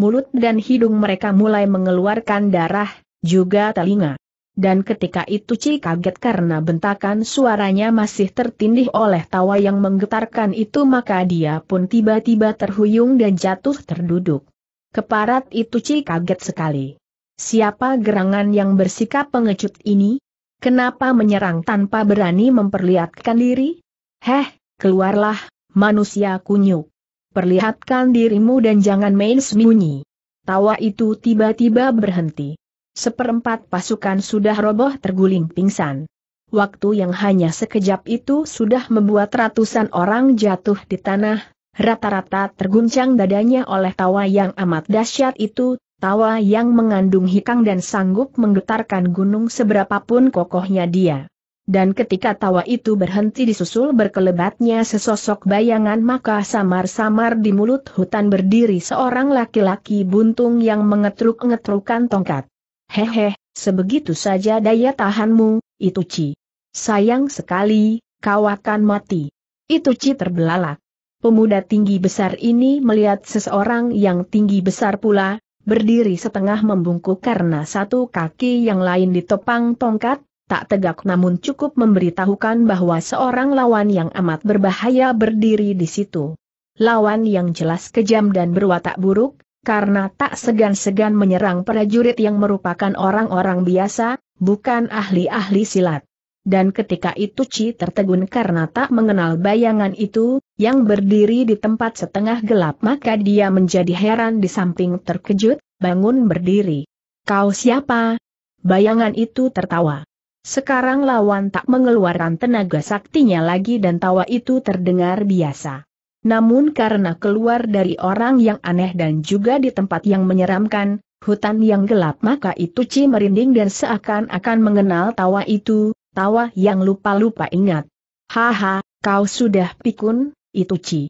Mulut dan hidung mereka mulai mengeluarkan darah, juga telinga. Dan ketika itu Ci kaget karena bentakan suaranya masih tertindih oleh tawa yang menggetarkan itu maka dia pun tiba-tiba terhuyung dan jatuh terduduk. Keparat itu Ci kaget sekali. Siapa gerangan yang bersikap pengecut ini? Kenapa menyerang tanpa berani memperlihatkan diri? Heh, keluarlah, manusia kunyuk. Perlihatkan dirimu dan jangan main sembunyi. Tawa itu tiba-tiba berhenti. Seperempat pasukan sudah roboh terguling pingsan. Waktu yang hanya sekejap itu sudah membuat ratusan orang jatuh di tanah, rata-rata terguncang dadanya oleh tawa yang amat dahsyat itu, tawa yang mengandung hikang dan sanggup menggetarkan gunung seberapapun kokohnya dia. Dan ketika tawa itu berhenti disusul berkelebatnya sesosok bayangan maka samar-samar di mulut hutan berdiri seorang laki-laki buntung yang mengetruk-ngetrukan tongkat. Hehe, sebegitu saja daya tahanmu, itu Ci. Sayang sekali, kau akan mati. Itu Ci terbelalak. Pemuda tinggi besar ini melihat seseorang yang tinggi besar pula, berdiri setengah membungkuk karena satu kaki yang lain ditopang tongkat, tak tegak namun cukup memberitahukan bahwa seorang lawan yang amat berbahaya berdiri di situ. Lawan yang jelas kejam dan berwatak buruk, karena tak segan-segan menyerang prajurit yang merupakan orang-orang biasa, bukan ahli-ahli silat. Dan ketika itu Ci tertegun karena tak mengenal bayangan itu, yang berdiri di tempat setengah gelap maka dia menjadi heran di samping terkejut, bangun berdiri. Kau siapa? Bayangan itu tertawa. Sekarang lawan tak mengeluarkan tenaga saktinya lagi dan tawa itu terdengar biasa. Namun karena keluar dari orang yang aneh dan juga di tempat yang menyeramkan, hutan yang gelap maka itu Ci merinding dan seakan-akan mengenal tawa itu, tawa yang lupa-lupa ingat. Haha, kau sudah pikun, itu Ci.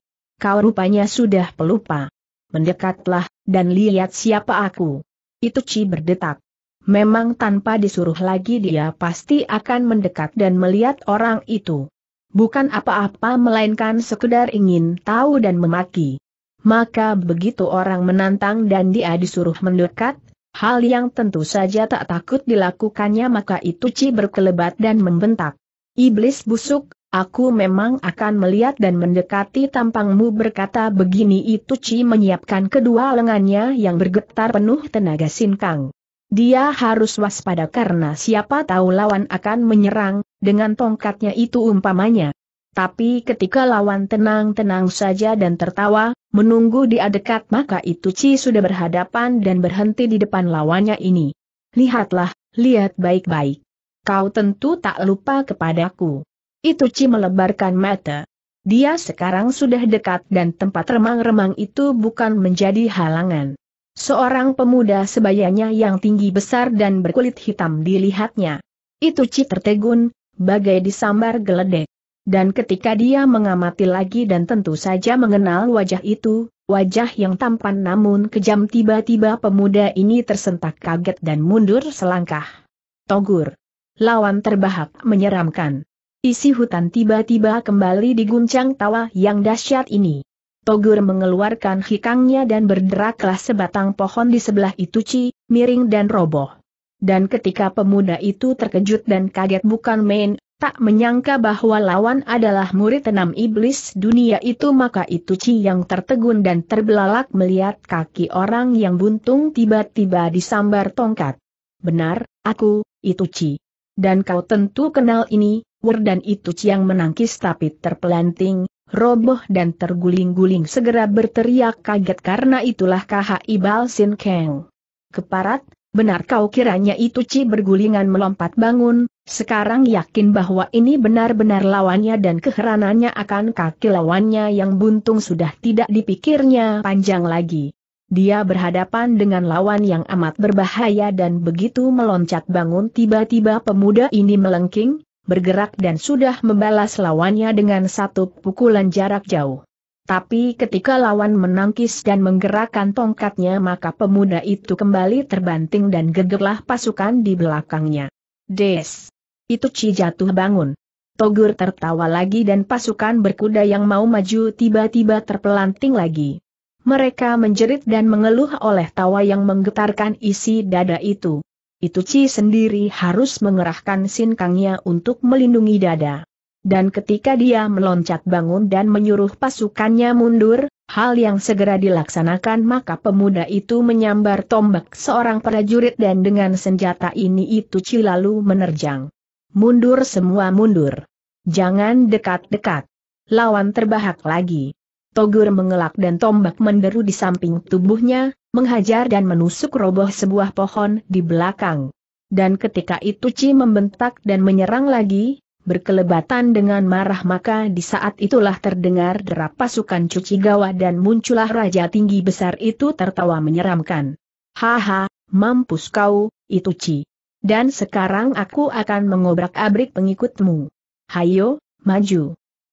Kau rupanya sudah pelupa. Mendekatlah, dan lihat siapa aku. Itu Ci berdetak. Memang tanpa disuruh lagi dia pasti akan mendekat dan melihat orang itu. Bukan apa-apa melainkan sekedar ingin tahu dan memaki. Maka begitu orang menantang dan dia disuruh mendekat, hal yang tentu saja tak takut dilakukannya maka itu Ci berkelebat dan membentak. Iblis busuk, Aku memang akan melihat dan mendekati tampangmu berkata begini itu Ci menyiapkan kedua lengannya yang bergetar penuh tenaga sinkang. Dia harus waspada karena siapa tahu lawan akan menyerang, dengan tongkatnya itu umpamanya. Tapi ketika lawan tenang-tenang saja dan tertawa, menunggu dia dekat maka itu Ci sudah berhadapan dan berhenti di depan lawannya ini. Lihatlah, lihat baik-baik. Kau tentu tak lupa kepadaku. Itu ci melebarkan mata. Dia sekarang sudah dekat dan tempat remang-remang itu bukan menjadi halangan. Seorang pemuda sebayanya yang tinggi besar dan berkulit hitam dilihatnya. Itu ci tertegun, bagai disambar geledek. Dan ketika dia mengamati lagi dan tentu saja mengenal wajah itu, wajah yang tampan namun kejam tiba-tiba pemuda ini tersentak kaget dan mundur selangkah. Togur. Lawan terbahak menyeramkan. Isi hutan tiba-tiba kembali diguncang tawa yang dahsyat ini. Togur mengeluarkan hikangnya dan berderaklah sebatang pohon di sebelah itu ci, miring dan roboh. Dan ketika pemuda itu terkejut dan kaget bukan main, tak menyangka bahwa lawan adalah murid enam iblis dunia itu maka itu Ci yang tertegun dan terbelalak melihat kaki orang yang buntung tiba-tiba disambar tongkat. Benar, aku, itu Ci. Dan kau tentu kenal ini, dan itu Ciang menangkis tapi terpelanting, roboh dan terguling-guling segera berteriak kaget karena itulah ibal Balsin keng. Keparat, benar kau kiranya itu Ci bergulingan melompat bangun, sekarang yakin bahwa ini benar-benar lawannya dan keheranannya akan kaki lawannya yang buntung sudah tidak dipikirnya panjang lagi. Dia berhadapan dengan lawan yang amat berbahaya dan begitu meloncat bangun tiba-tiba pemuda ini melengking, bergerak dan sudah membalas lawannya dengan satu pukulan jarak jauh. Tapi ketika lawan menangkis dan menggerakkan tongkatnya maka pemuda itu kembali terbanting dan gegerlah pasukan di belakangnya. Des! Itu Ci jatuh bangun. Togur tertawa lagi dan pasukan berkuda yang mau maju tiba-tiba terpelanting lagi. Mereka menjerit dan mengeluh oleh tawa yang menggetarkan isi dada itu. Itu ci sendiri harus mengerahkan sinkangnya untuk melindungi dada. Dan ketika dia meloncat bangun dan menyuruh pasukannya mundur, hal yang segera dilaksanakan maka pemuda itu menyambar tombak seorang prajurit dan dengan senjata ini itu ci lalu menerjang. Mundur semua mundur. Jangan dekat-dekat. Lawan terbahak lagi. Togur mengelak dan tombak menderu di samping tubuhnya, menghajar dan menusuk roboh sebuah pohon di belakang. Dan ketika itu Ci membentak dan menyerang lagi, berkelebatan dengan marah maka di saat itulah terdengar derap pasukan cuci gawa dan muncullah raja tinggi besar itu tertawa menyeramkan. Haha, mampus kau, itu Ci. Dan sekarang aku akan mengobrak-abrik pengikutmu. Hayo, maju.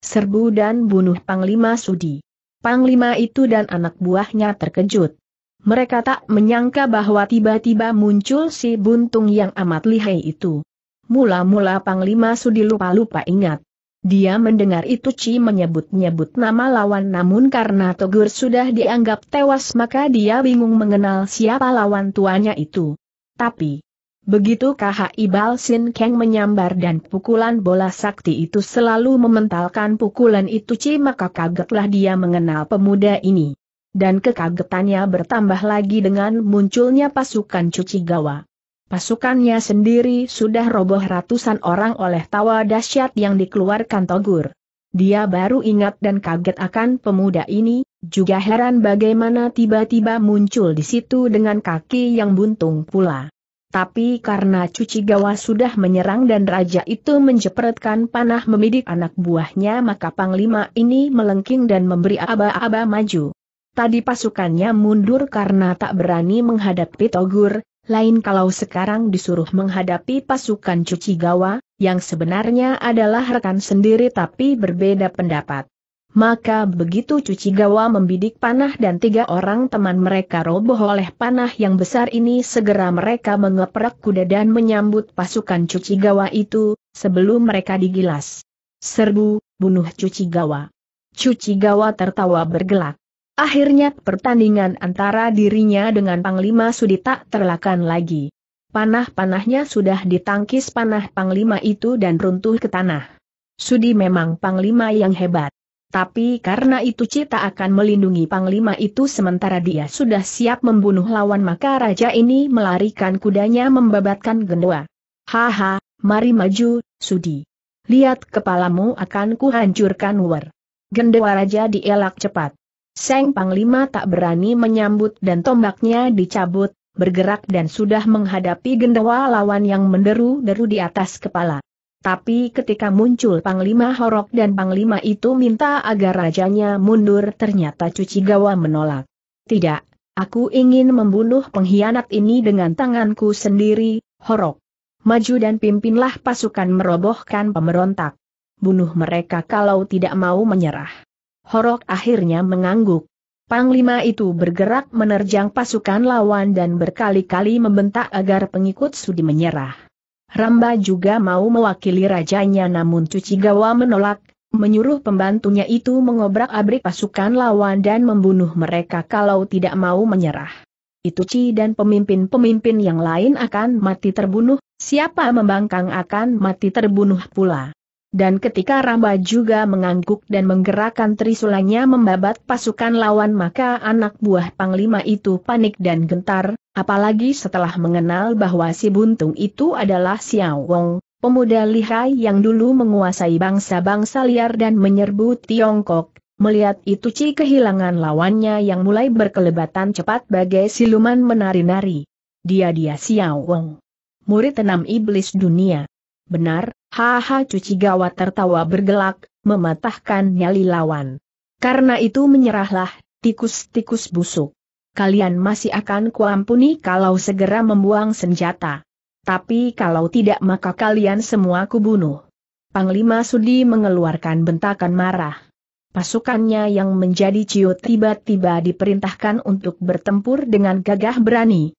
Serbu dan bunuh Panglima Sudi. Panglima itu dan anak buahnya terkejut. Mereka tak menyangka bahwa tiba-tiba muncul si buntung yang amat lihai itu. Mula-mula Panglima Sudi lupa-lupa ingat. Dia mendengar itu Ci menyebut-nyebut nama lawan namun karena Togur sudah dianggap tewas maka dia bingung mengenal siapa lawan tuanya itu. Tapi, begitu Ibal Sin Keng menyambar dan pukulan bola sakti itu selalu mementalkan pukulan itu Ci maka kagetlah dia mengenal pemuda ini. Dan kekagetannya bertambah lagi dengan munculnya pasukan cuci gawa. Pasukannya sendiri sudah roboh ratusan orang oleh tawa dahsyat yang dikeluarkan Togur. Dia baru ingat dan kaget akan pemuda ini, juga heran bagaimana tiba-tiba muncul di situ dengan kaki yang buntung pula. Tapi karena cuci gawa sudah menyerang dan raja itu menjepretkan panah memidik anak buahnya maka panglima ini melengking dan memberi aba-aba maju. Tadi pasukannya mundur karena tak berani menghadapi Togur, lain kalau sekarang disuruh menghadapi pasukan cuci gawa, yang sebenarnya adalah rekan sendiri tapi berbeda pendapat. Maka begitu cuci gawa membidik panah dan tiga orang teman mereka roboh oleh panah yang besar ini segera mereka mengeprak kuda dan menyambut pasukan cuci gawa itu, sebelum mereka digilas. Serbu, bunuh cuci gawa. Cuci gawa tertawa bergelak. Akhirnya pertandingan antara dirinya dengan Panglima Sudi tak terlakan lagi. Panah-panahnya sudah ditangkis panah Panglima itu dan runtuh ke tanah. Sudi memang Panglima yang hebat. Tapi karena itu Cita akan melindungi Panglima itu sementara dia sudah siap membunuh lawan maka raja ini melarikan kudanya membabatkan gendua. Haha, mari maju, Sudi. Lihat kepalamu akan kuhancurkan war. Gendewa raja dielak cepat. Seng Panglima tak berani menyambut dan tombaknya dicabut, bergerak dan sudah menghadapi gendawa lawan yang menderu-deru di atas kepala. Tapi ketika muncul Panglima Horok dan Panglima itu minta agar rajanya mundur ternyata Cuci Gawa menolak. Tidak, aku ingin membunuh pengkhianat ini dengan tanganku sendiri, Horok. Maju dan pimpinlah pasukan merobohkan pemberontak. Bunuh mereka kalau tidak mau menyerah. Horok akhirnya mengangguk. Panglima itu bergerak menerjang pasukan lawan dan berkali-kali membentak agar pengikut Sudi menyerah. Ramba juga mau mewakili rajanya namun Cuci Cucigawa menolak, menyuruh pembantunya itu mengobrak-abrik pasukan lawan dan membunuh mereka kalau tidak mau menyerah. Itu Ituci dan pemimpin-pemimpin yang lain akan mati terbunuh, siapa membangkang akan mati terbunuh pula. Dan ketika Ramba juga mengangguk dan menggerakkan trisulanya membabat pasukan lawan maka anak buah Panglima itu panik dan gentar, apalagi setelah mengenal bahwa si buntung itu adalah Xiao Wong, pemuda lihai yang dulu menguasai bangsa-bangsa liar dan menyerbu Tiongkok. Melihat itu Ci kehilangan lawannya yang mulai berkelebatan cepat bagai siluman menari-nari. Dia-dia Xiao Wong. Murid enam iblis dunia. Benar, Haha cuci gawa tertawa bergelak, mematahkan nyali lawan. Karena itu menyerahlah, tikus-tikus busuk. Kalian masih akan kuampuni kalau segera membuang senjata. Tapi kalau tidak maka kalian semua kubunuh. Panglima Sudi mengeluarkan bentakan marah. Pasukannya yang menjadi ciut tiba-tiba diperintahkan untuk bertempur dengan gagah berani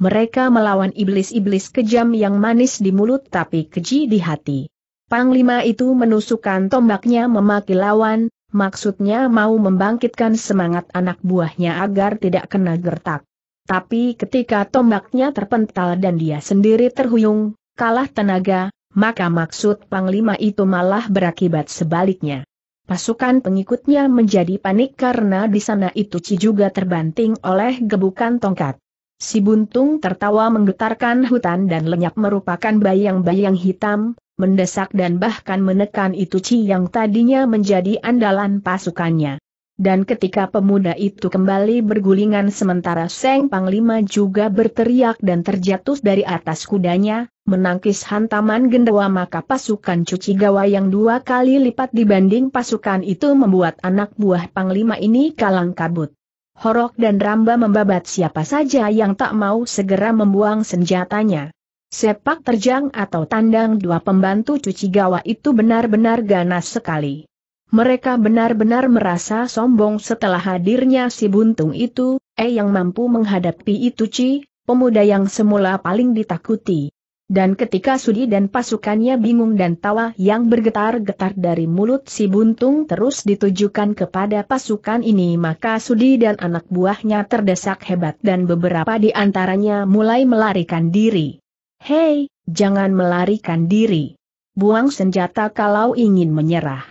mereka melawan iblis-iblis kejam yang manis di mulut tapi keji di hati. Panglima itu menusukkan tombaknya memaki lawan, maksudnya mau membangkitkan semangat anak buahnya agar tidak kena gertak. Tapi ketika tombaknya terpental dan dia sendiri terhuyung, kalah tenaga, maka maksud Panglima itu malah berakibat sebaliknya. Pasukan pengikutnya menjadi panik karena di sana itu ci juga terbanting oleh gebukan tongkat. Si buntung tertawa menggetarkan hutan dan lenyap merupakan bayang-bayang hitam, mendesak dan bahkan menekan itu Ci yang tadinya menjadi andalan pasukannya. Dan ketika pemuda itu kembali bergulingan sementara Seng Panglima juga berteriak dan terjatuh dari atas kudanya, menangkis hantaman gendawa maka pasukan cuci gawa yang dua kali lipat dibanding pasukan itu membuat anak buah Panglima ini kalang kabut. Horok dan Ramba membabat siapa saja yang tak mau segera membuang senjatanya. Sepak terjang atau tandang dua pembantu cuci gawa itu benar-benar ganas sekali. Mereka benar-benar merasa sombong setelah hadirnya si buntung itu, eh yang mampu menghadapi itu Ci, pemuda yang semula paling ditakuti. Dan ketika Sudi dan pasukannya bingung dan tawa yang bergetar-getar dari mulut si buntung terus ditujukan kepada pasukan ini maka Sudi dan anak buahnya terdesak hebat dan beberapa di antaranya mulai melarikan diri. Hei, jangan melarikan diri. Buang senjata kalau ingin menyerah.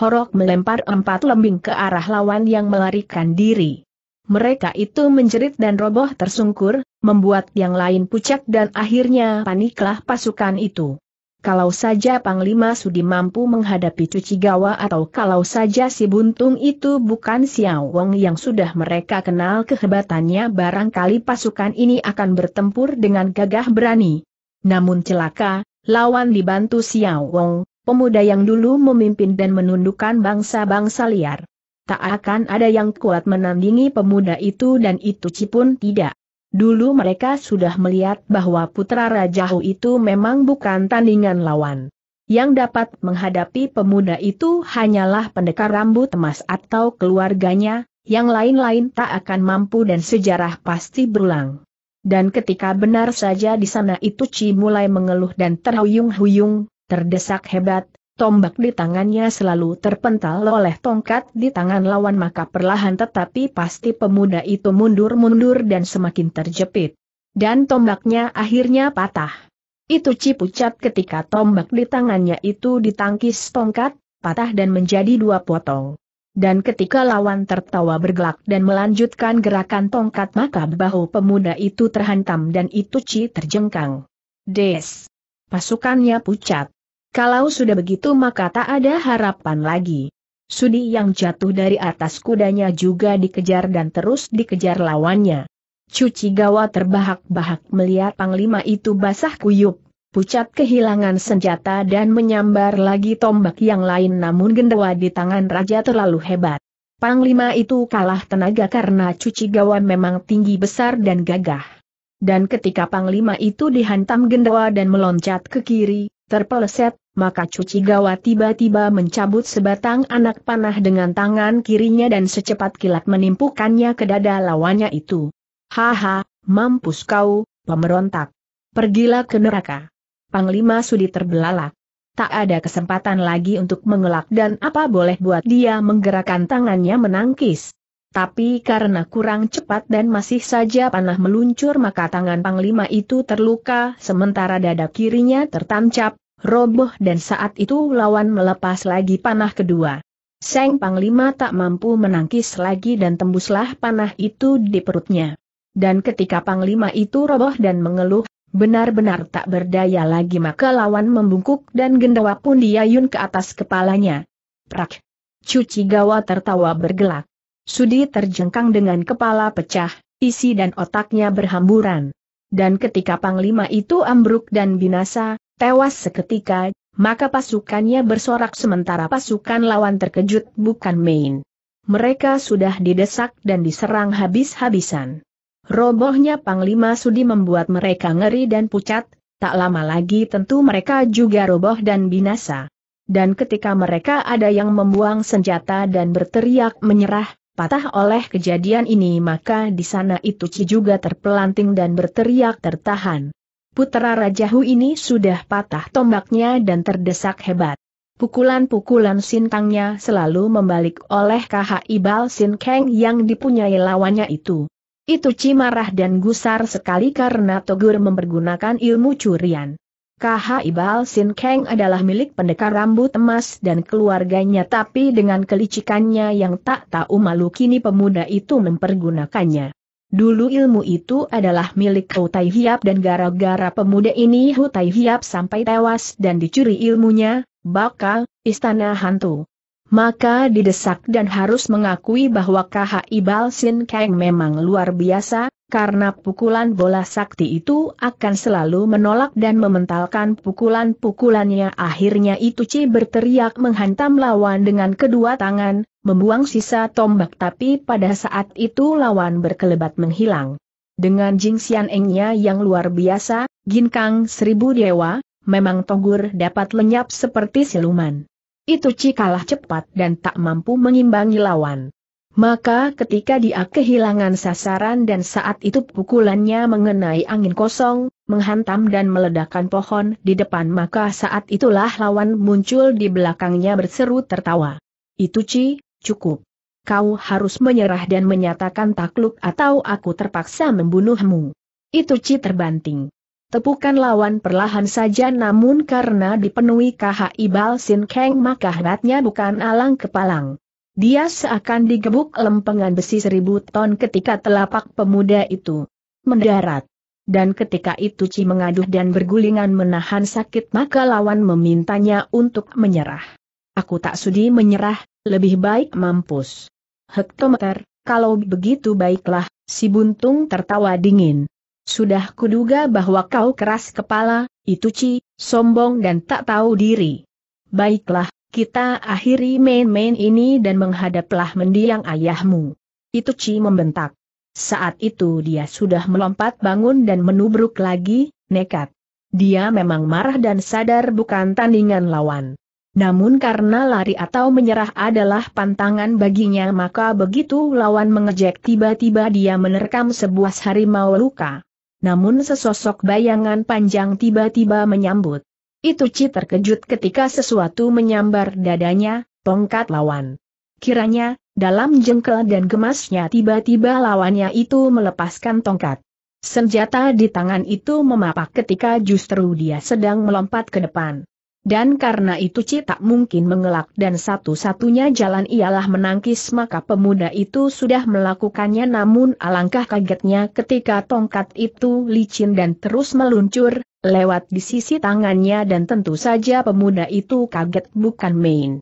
Horok melempar empat lembing ke arah lawan yang melarikan diri. Mereka itu menjerit dan roboh tersungkur, membuat yang lain pucat dan akhirnya paniklah pasukan itu. Kalau saja Panglima Sudi mampu menghadapi cuci gawa atau kalau saja si buntung itu bukan Xiao yang sudah mereka kenal kehebatannya barangkali pasukan ini akan bertempur dengan gagah berani. Namun celaka, lawan dibantu Xiao pemuda yang dulu memimpin dan menundukkan bangsa-bangsa liar tak akan ada yang kuat menandingi pemuda itu dan itu cipun tidak. Dulu mereka sudah melihat bahwa putra Raja Hu itu memang bukan tandingan lawan. Yang dapat menghadapi pemuda itu hanyalah pendekar rambut emas atau keluarganya, yang lain-lain tak akan mampu dan sejarah pasti berulang. Dan ketika benar saja di sana itu Ci mulai mengeluh dan terhuyung-huyung, terdesak hebat, tombak di tangannya selalu terpental oleh tongkat di tangan lawan maka perlahan tetapi pasti pemuda itu mundur-mundur dan semakin terjepit. Dan tombaknya akhirnya patah. Itu cipucat ketika tombak di tangannya itu ditangkis tongkat, patah dan menjadi dua potong. Dan ketika lawan tertawa bergelak dan melanjutkan gerakan tongkat maka bahu pemuda itu terhantam dan itu ci terjengkang. Des. Pasukannya pucat. Kalau sudah begitu maka tak ada harapan lagi. Sudi yang jatuh dari atas kudanya juga dikejar dan terus dikejar lawannya. Cuci Gawa terbahak-bahak melihat panglima itu basah kuyup, pucat kehilangan senjata dan menyambar lagi tombak yang lain namun gendawa di tangan raja terlalu hebat. Panglima itu kalah tenaga karena Cuci Gawa memang tinggi besar dan gagah. Dan ketika Panglima itu dihantam gendawa dan meloncat ke kiri, terpeleset, maka Cuci Gawa tiba-tiba mencabut sebatang anak panah dengan tangan kirinya dan secepat kilat menimpukannya ke dada lawannya itu. Haha, mampus kau, pemberontak. Pergilah ke neraka. Panglima Sudi terbelalak. Tak ada kesempatan lagi untuk mengelak dan apa boleh buat dia menggerakkan tangannya menangkis. Tapi karena kurang cepat dan masih saja panah meluncur maka tangan Panglima itu terluka sementara dada kirinya tertancap, roboh dan saat itu lawan melepas lagi panah kedua. Seng Panglima tak mampu menangkis lagi dan tembuslah panah itu di perutnya. Dan ketika Panglima itu roboh dan mengeluh, benar-benar tak berdaya lagi maka lawan membungkuk dan gendawa pun diayun ke atas kepalanya. Prak! Cuci Gawa tertawa bergelak. Sudi terjengkang dengan kepala pecah, isi dan otaknya berhamburan. Dan ketika Panglima itu ambruk dan binasa, Tewas seketika, maka pasukannya bersorak sementara pasukan lawan terkejut bukan main. Mereka sudah didesak dan diserang habis-habisan. Robohnya Panglima Sudi membuat mereka ngeri dan pucat, tak lama lagi tentu mereka juga roboh dan binasa. Dan ketika mereka ada yang membuang senjata dan berteriak menyerah, patah oleh kejadian ini maka di sana itu Ci juga terpelanting dan berteriak tertahan. Putera Raja Hu ini sudah patah tombaknya dan terdesak hebat. Pukulan-pukulan sintangnya selalu membalik oleh KHI Ibal Sin Kang yang dipunyai lawannya itu. Itu cimarah dan gusar sekali karena Togur mempergunakan ilmu curian. KH Ibal Sin Kang adalah milik pendekar rambut emas dan keluarganya tapi dengan kelicikannya yang tak tahu malu kini pemuda itu mempergunakannya. Dulu ilmu itu adalah milik Hutai Hiap dan gara-gara pemuda ini Hutai Hiap sampai tewas dan dicuri ilmunya, bakal, istana hantu. Maka didesak dan harus mengakui bahwa KHI Balsin Kang memang luar biasa, karena pukulan bola sakti itu akan selalu menolak dan mementalkan pukulan-pukulannya. Akhirnya Ituci berteriak menghantam lawan dengan kedua tangan, membuang sisa tombak tapi pada saat itu lawan berkelebat menghilang. Dengan Jing engnya yang luar biasa, ginkang seribu dewa, memang Togur dapat lenyap seperti siluman. Ituci kalah cepat dan tak mampu mengimbangi lawan. Maka ketika dia kehilangan sasaran dan saat itu pukulannya mengenai angin kosong, menghantam dan meledakkan pohon di depan maka saat itulah lawan muncul di belakangnya berseru tertawa. Itu Ci, cukup. Kau harus menyerah dan menyatakan takluk atau aku terpaksa membunuhmu. Itu Ci terbanting. Tepukan lawan perlahan saja namun karena dipenuhi KHI Balsin keng maka hebatnya bukan alang kepalang. Dia seakan digebuk lempengan besi seribu ton ketika telapak pemuda itu mendarat. Dan ketika itu Ci mengaduh dan bergulingan menahan sakit maka lawan memintanya untuk menyerah. Aku tak sudi menyerah, lebih baik mampus. Hektometer, kalau begitu baiklah, si buntung tertawa dingin. Sudah kuduga bahwa kau keras kepala, itu Ci, sombong dan tak tahu diri. Baiklah, kita akhiri main-main ini dan menghadaplah mendiang ayahmu. Itu Ci membentak. Saat itu dia sudah melompat bangun dan menubruk lagi, nekat. Dia memang marah dan sadar bukan tandingan lawan. Namun karena lari atau menyerah adalah pantangan baginya maka begitu lawan mengejek tiba-tiba dia menerkam sebuah harimau luka. Namun sesosok bayangan panjang tiba-tiba menyambut. Itu Ci terkejut ketika sesuatu menyambar dadanya, tongkat lawan. Kiranya, dalam jengkel dan gemasnya tiba-tiba lawannya itu melepaskan tongkat. Senjata di tangan itu memapak ketika justru dia sedang melompat ke depan. Dan karena itu Ci tak mungkin mengelak dan satu-satunya jalan ialah menangkis maka pemuda itu sudah melakukannya namun alangkah kagetnya ketika tongkat itu licin dan terus meluncur, lewat di sisi tangannya dan tentu saja pemuda itu kaget bukan main.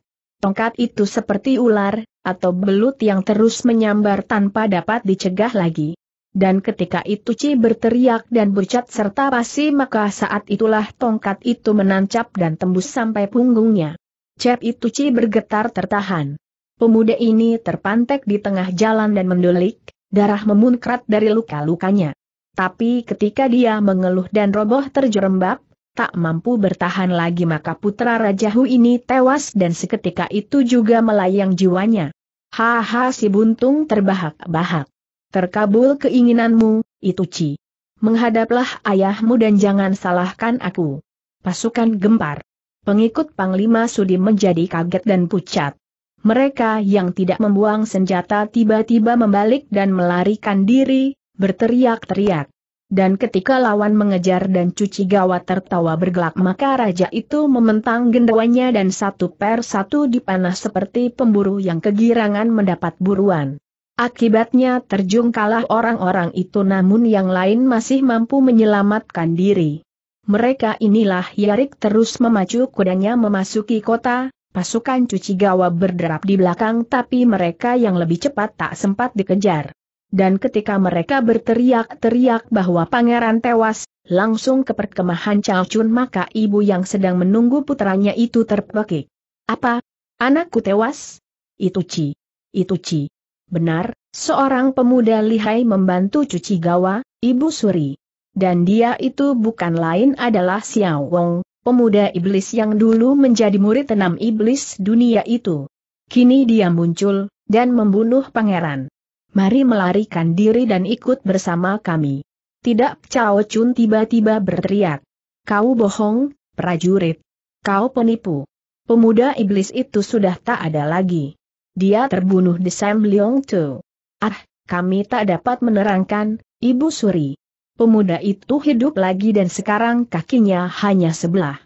Tongkat itu seperti ular, atau belut yang terus menyambar tanpa dapat dicegah lagi. Dan ketika itu Ci berteriak dan bercat serta pasi maka saat itulah tongkat itu menancap dan tembus sampai punggungnya. Cep itu Ci bergetar tertahan. Pemuda ini terpantek di tengah jalan dan mendulik, darah memunkrat dari luka-lukanya. Tapi ketika dia mengeluh dan roboh terjerembab, tak mampu bertahan lagi maka putra Rajahu ini tewas dan seketika itu juga melayang jiwanya. Haha si buntung terbahak-bahak. Terkabul keinginanmu, itu Ci. Menghadaplah ayahmu dan jangan salahkan aku. Pasukan gempar. Pengikut Panglima Sudi menjadi kaget dan pucat. Mereka yang tidak membuang senjata tiba-tiba membalik dan melarikan diri, berteriak-teriak. Dan ketika lawan mengejar dan cuci gawat tertawa bergelak maka raja itu mementang gendawanya dan satu per satu dipanah seperti pemburu yang kegirangan mendapat buruan. Akibatnya terjungkalah orang-orang itu namun yang lain masih mampu menyelamatkan diri. Mereka inilah Yarik terus memacu kudanya memasuki kota, pasukan cuci gawa berderap di belakang tapi mereka yang lebih cepat tak sempat dikejar dan ketika mereka berteriak-teriak bahwa pangeran tewas, langsung ke perkemahan Chao Chun maka ibu yang sedang menunggu putranya itu terpekik. Apa? Anakku tewas? Itu Ci. Itu Ci. Benar, seorang pemuda lihai membantu cuci gawa, ibu suri. Dan dia itu bukan lain adalah Xiao Wong, pemuda iblis yang dulu menjadi murid enam iblis dunia itu. Kini dia muncul, dan membunuh pangeran mari melarikan diri dan ikut bersama kami. Tidak Cao Chun tiba-tiba berteriak. Kau bohong, prajurit. Kau penipu. Pemuda iblis itu sudah tak ada lagi. Dia terbunuh di Sam Leong Tu. Ah, kami tak dapat menerangkan, Ibu Suri. Pemuda itu hidup lagi dan sekarang kakinya hanya sebelah.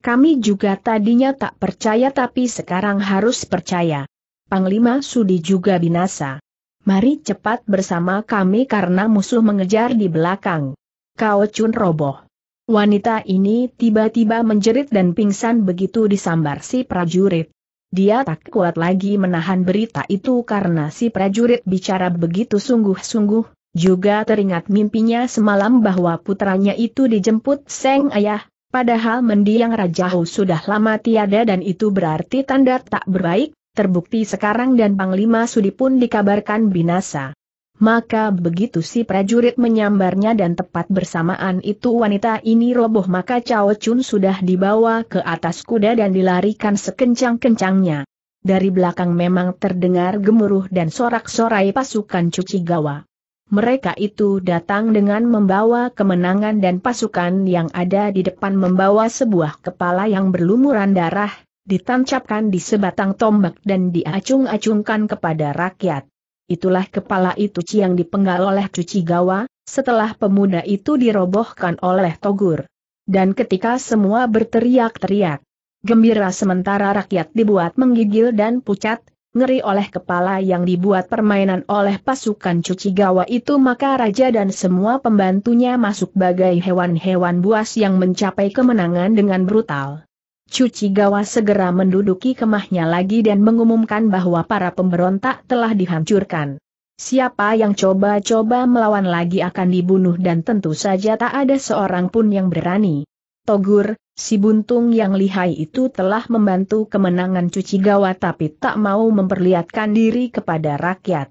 Kami juga tadinya tak percaya tapi sekarang harus percaya. Panglima Sudi juga binasa. Mari cepat bersama kami karena musuh mengejar di belakang. Kau cun roboh. Wanita ini tiba-tiba menjerit dan pingsan begitu disambar si prajurit. Dia tak kuat lagi menahan berita itu karena si prajurit bicara begitu sungguh-sungguh, juga teringat mimpinya semalam bahwa putranya itu dijemput Seng Ayah, padahal mendiang Rajahu sudah lama tiada dan itu berarti tanda tak berbaik, terbukti sekarang dan Panglima Sudi pun dikabarkan binasa. Maka begitu si prajurit menyambarnya dan tepat bersamaan itu wanita ini roboh maka Cao Chun sudah dibawa ke atas kuda dan dilarikan sekencang-kencangnya. Dari belakang memang terdengar gemuruh dan sorak-sorai pasukan cuci gawa. Mereka itu datang dengan membawa kemenangan dan pasukan yang ada di depan membawa sebuah kepala yang berlumuran darah, ditancapkan di sebatang tombak dan diacung-acungkan kepada rakyat. Itulah kepala itu yang dipenggal oleh cuci gawa, setelah pemuda itu dirobohkan oleh Togur. Dan ketika semua berteriak-teriak, gembira sementara rakyat dibuat menggigil dan pucat, ngeri oleh kepala yang dibuat permainan oleh pasukan cuci gawa itu maka raja dan semua pembantunya masuk bagai hewan-hewan buas yang mencapai kemenangan dengan brutal. Cuci Gawa segera menduduki kemahnya lagi dan mengumumkan bahwa para pemberontak telah dihancurkan. Siapa yang coba-coba melawan lagi akan dibunuh dan tentu saja tak ada seorang pun yang berani. Togur, si buntung yang lihai itu telah membantu kemenangan Cuci Gawa tapi tak mau memperlihatkan diri kepada rakyat.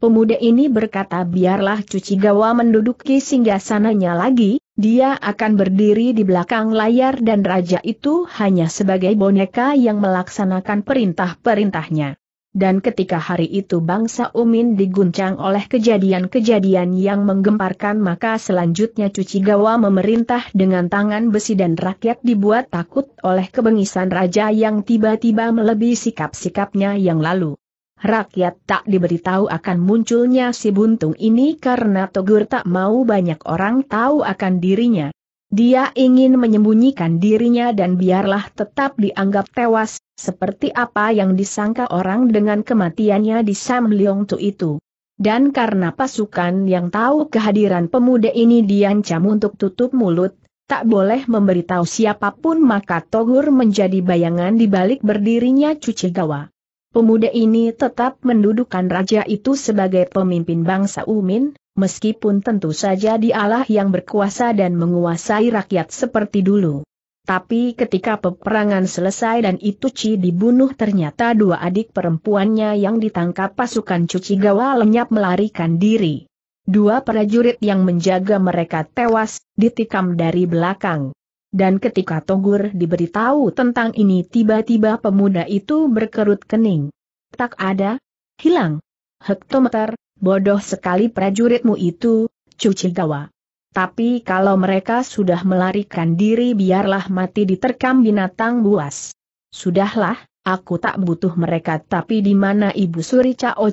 Pemuda ini berkata biarlah Cuci Gawa menduduki singgasananya lagi, dia akan berdiri di belakang layar dan raja itu hanya sebagai boneka yang melaksanakan perintah-perintahnya. Dan ketika hari itu bangsa Umin diguncang oleh kejadian-kejadian yang menggemparkan maka selanjutnya Cuci Gawa memerintah dengan tangan besi dan rakyat dibuat takut oleh kebengisan raja yang tiba-tiba melebihi sikap-sikapnya yang lalu. Rakyat tak diberitahu akan munculnya si buntung ini karena Togur tak mau banyak orang tahu akan dirinya. Dia ingin menyembunyikan dirinya dan biarlah tetap dianggap tewas, seperti apa yang disangka orang dengan kematiannya di Sam Leong Tu itu. Dan karena pasukan yang tahu kehadiran pemuda ini diancam untuk tutup mulut, tak boleh memberitahu siapapun maka Togur menjadi bayangan di balik berdirinya Cuci Gawa. Pemuda ini tetap mendudukan raja itu sebagai pemimpin bangsa Umin, meskipun tentu saja dialah yang berkuasa dan menguasai rakyat seperti dulu. Tapi ketika peperangan selesai dan Ituci dibunuh ternyata dua adik perempuannya yang ditangkap pasukan Cuci Gawa lenyap melarikan diri. Dua prajurit yang menjaga mereka tewas, ditikam dari belakang. Dan ketika Togur diberitahu tentang ini tiba-tiba pemuda itu berkerut kening. Tak ada, hilang. Hektometer, bodoh sekali prajuritmu itu, cuci gawa. Tapi kalau mereka sudah melarikan diri biarlah mati diterkam binatang buas. Sudahlah, aku tak butuh mereka tapi di mana ibu suri Cao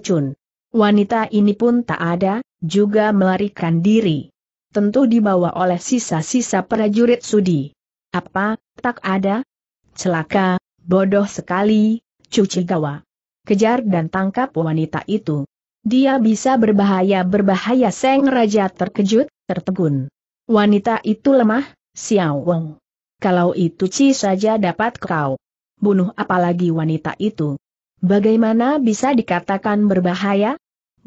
Wanita ini pun tak ada, juga melarikan diri tentu dibawa oleh sisa-sisa prajurit sudi. Apa, tak ada? Celaka, bodoh sekali, cuci gawa. Kejar dan tangkap wanita itu. Dia bisa berbahaya-berbahaya Seng Raja terkejut, tertegun. Wanita itu lemah, Xiao Wong. Kalau itu Ci saja dapat kau bunuh apalagi wanita itu. Bagaimana bisa dikatakan berbahaya?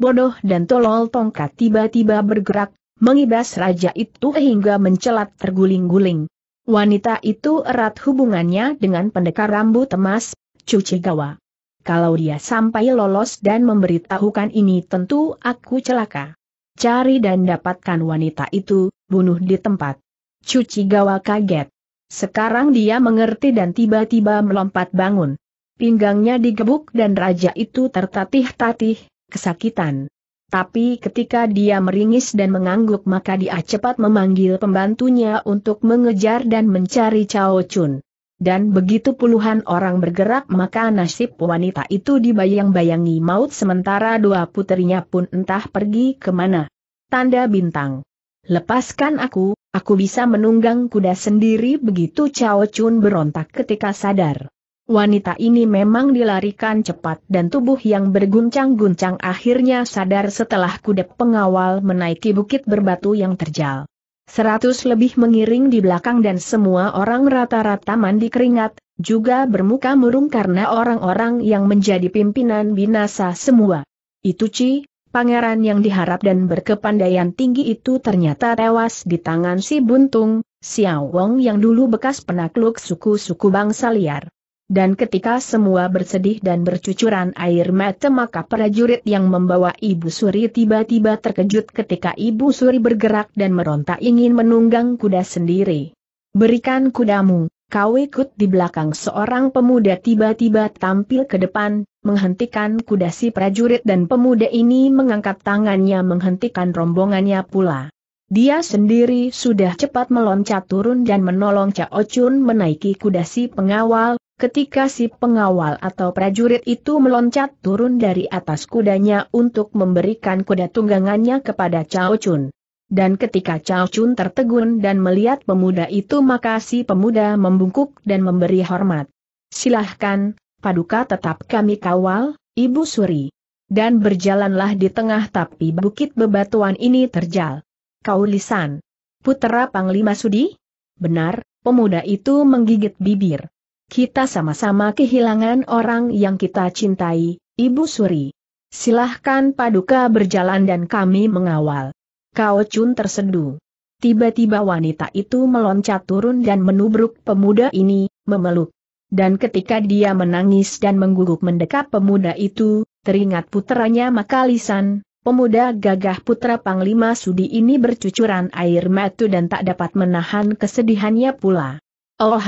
Bodoh dan tolol tongkat tiba-tiba bergerak, mengibas raja itu hingga mencelat terguling-guling. Wanita itu erat hubungannya dengan pendekar rambut emas, Cuci Gawa. Kalau dia sampai lolos dan memberitahukan ini tentu aku celaka. Cari dan dapatkan wanita itu, bunuh di tempat. Cuci Gawa kaget. Sekarang dia mengerti dan tiba-tiba melompat bangun. Pinggangnya digebuk dan raja itu tertatih-tatih, kesakitan. Tapi ketika dia meringis dan mengangguk maka dia cepat memanggil pembantunya untuk mengejar dan mencari Cao Chun. Dan begitu puluhan orang bergerak maka nasib wanita itu dibayang-bayangi maut sementara dua putrinya pun entah pergi kemana. Tanda bintang. Lepaskan aku, aku bisa menunggang kuda sendiri begitu Cao Chun berontak ketika sadar. Wanita ini memang dilarikan cepat dan tubuh yang berguncang-guncang akhirnya sadar setelah kudep pengawal menaiki bukit berbatu yang terjal. Seratus lebih mengiring di belakang dan semua orang rata-rata mandi keringat, juga bermuka murung karena orang-orang yang menjadi pimpinan binasa semua. Itu Ci, pangeran yang diharap dan berkepandaian tinggi itu ternyata tewas di tangan si Buntung, Xiao Wong yang dulu bekas penakluk suku-suku bangsa liar. Dan ketika semua bersedih dan bercucuran air mata maka prajurit yang membawa Ibu Suri tiba-tiba terkejut ketika Ibu Suri bergerak dan meronta ingin menunggang kuda sendiri. Berikan kudamu, kau ikut di belakang seorang pemuda tiba-tiba tampil ke depan, menghentikan kuda si prajurit dan pemuda ini mengangkat tangannya menghentikan rombongannya pula. Dia sendiri sudah cepat meloncat turun dan menolong Cao Chun menaiki kuda si pengawal, ketika si pengawal atau prajurit itu meloncat turun dari atas kudanya untuk memberikan kuda tunggangannya kepada Chao Chun. Dan ketika Chao Chun tertegun dan melihat pemuda itu maka si pemuda membungkuk dan memberi hormat. Silahkan, paduka tetap kami kawal, Ibu Suri. Dan berjalanlah di tengah tapi bukit bebatuan ini terjal. Kau lisan. Putera Panglima Sudi? Benar, pemuda itu menggigit bibir. Kita sama-sama kehilangan orang yang kita cintai, Ibu Suri. Silahkan paduka berjalan dan kami mengawal. Kau Chun terseduh. Tiba-tiba wanita itu meloncat turun dan menubruk pemuda ini, memeluk. Dan ketika dia menangis dan mengguguk mendekat pemuda itu, teringat putranya Makalisan, pemuda gagah putra Panglima Sudi ini bercucuran air mata dan tak dapat menahan kesedihannya pula. Oh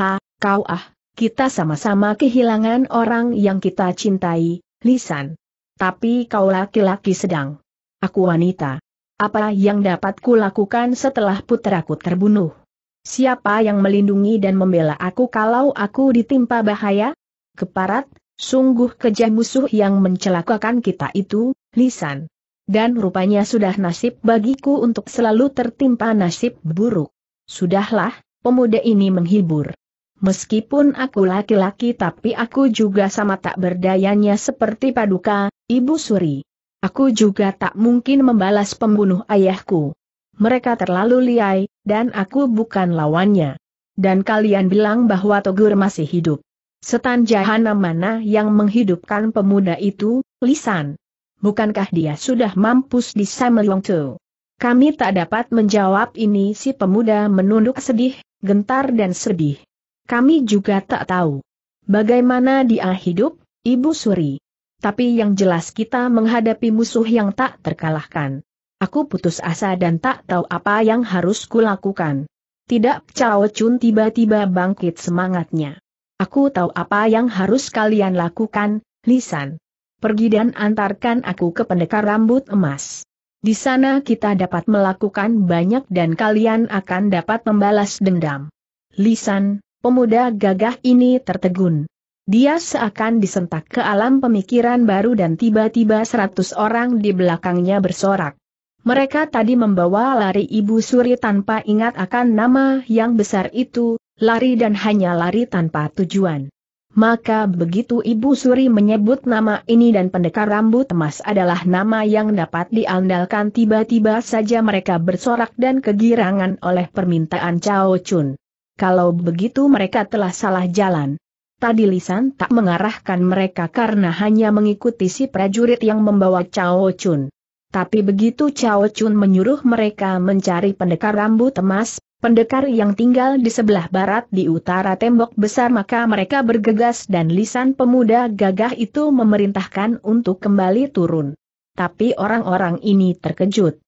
kau ah, kita sama-sama kehilangan orang yang kita cintai, Lisan. Tapi kau laki-laki sedang. Aku wanita. Apa yang dapat kulakukan setelah putraku terbunuh? Siapa yang melindungi dan membela aku kalau aku ditimpa bahaya? Keparat, sungguh kejam musuh yang mencelakakan kita itu, Lisan. Dan rupanya sudah nasib bagiku untuk selalu tertimpa nasib buruk. Sudahlah, pemuda ini menghibur. Meskipun aku laki-laki tapi aku juga sama tak berdayanya seperti Paduka, Ibu Suri. Aku juga tak mungkin membalas pembunuh ayahku. Mereka terlalu liai, dan aku bukan lawannya. Dan kalian bilang bahwa Togur masih hidup. Setan jahana mana yang menghidupkan pemuda itu, Lisan? Bukankah dia sudah mampus di Samelongto? Kami tak dapat menjawab ini si pemuda menunduk sedih, gentar dan sedih. Kami juga tak tahu bagaimana dia hidup, Ibu Suri. Tapi yang jelas kita menghadapi musuh yang tak terkalahkan. Aku putus asa dan tak tahu apa yang harus kulakukan. Tidak Cao Chun tiba-tiba bangkit semangatnya. Aku tahu apa yang harus kalian lakukan, Lisan. Pergi dan antarkan aku ke pendekar rambut emas. Di sana kita dapat melakukan banyak dan kalian akan dapat membalas dendam. Lisan, Pemuda gagah ini tertegun. Dia seakan disentak ke alam pemikiran baru dan tiba-tiba seratus orang di belakangnya bersorak. Mereka tadi membawa lari Ibu Suri tanpa ingat akan nama yang besar itu, lari dan hanya lari tanpa tujuan. Maka begitu Ibu Suri menyebut nama ini dan pendekar rambut emas adalah nama yang dapat diandalkan tiba-tiba saja mereka bersorak dan kegirangan oleh permintaan Cao Chun kalau begitu mereka telah salah jalan. Tadi Lisan tak mengarahkan mereka karena hanya mengikuti si prajurit yang membawa Chao Chun. Tapi begitu Chao Chun menyuruh mereka mencari pendekar rambut emas, pendekar yang tinggal di sebelah barat di utara tembok besar maka mereka bergegas dan Lisan pemuda gagah itu memerintahkan untuk kembali turun. Tapi orang-orang ini terkejut.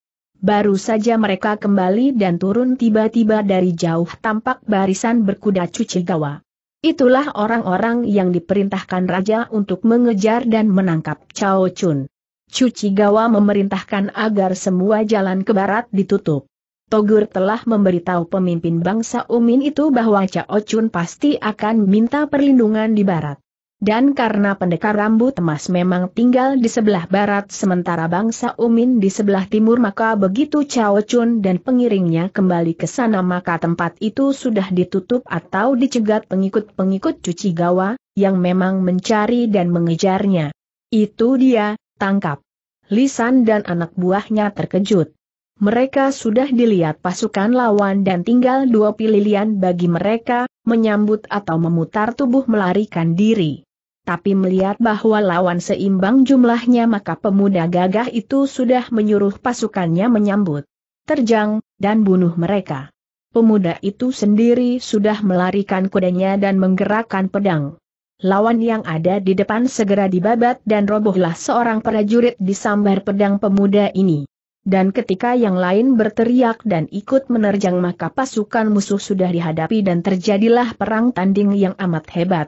Baru saja mereka kembali dan turun tiba-tiba dari jauh tampak barisan berkuda cuci gawa. Itulah orang-orang yang diperintahkan raja untuk mengejar dan menangkap Cao Chun. Cuci Gawa memerintahkan agar semua jalan ke barat ditutup. Togur telah memberitahu pemimpin bangsa Umin itu bahwa Cao Chun pasti akan minta perlindungan di barat. Dan karena pendekar rambut emas memang tinggal di sebelah barat sementara bangsa Umin di sebelah timur maka begitu Chao Chun dan pengiringnya kembali ke sana maka tempat itu sudah ditutup atau dicegat pengikut-pengikut cuci gawa, yang memang mencari dan mengejarnya. Itu dia, tangkap. Lisan dan anak buahnya terkejut. Mereka sudah dilihat pasukan lawan dan tinggal dua pilihan bagi mereka, menyambut atau memutar tubuh melarikan diri. Tapi melihat bahwa lawan seimbang jumlahnya maka pemuda gagah itu sudah menyuruh pasukannya menyambut, terjang, dan bunuh mereka. Pemuda itu sendiri sudah melarikan kudanya dan menggerakkan pedang. Lawan yang ada di depan segera dibabat dan robohlah seorang prajurit disambar pedang pemuda ini. Dan ketika yang lain berteriak dan ikut menerjang maka pasukan musuh sudah dihadapi dan terjadilah perang tanding yang amat hebat.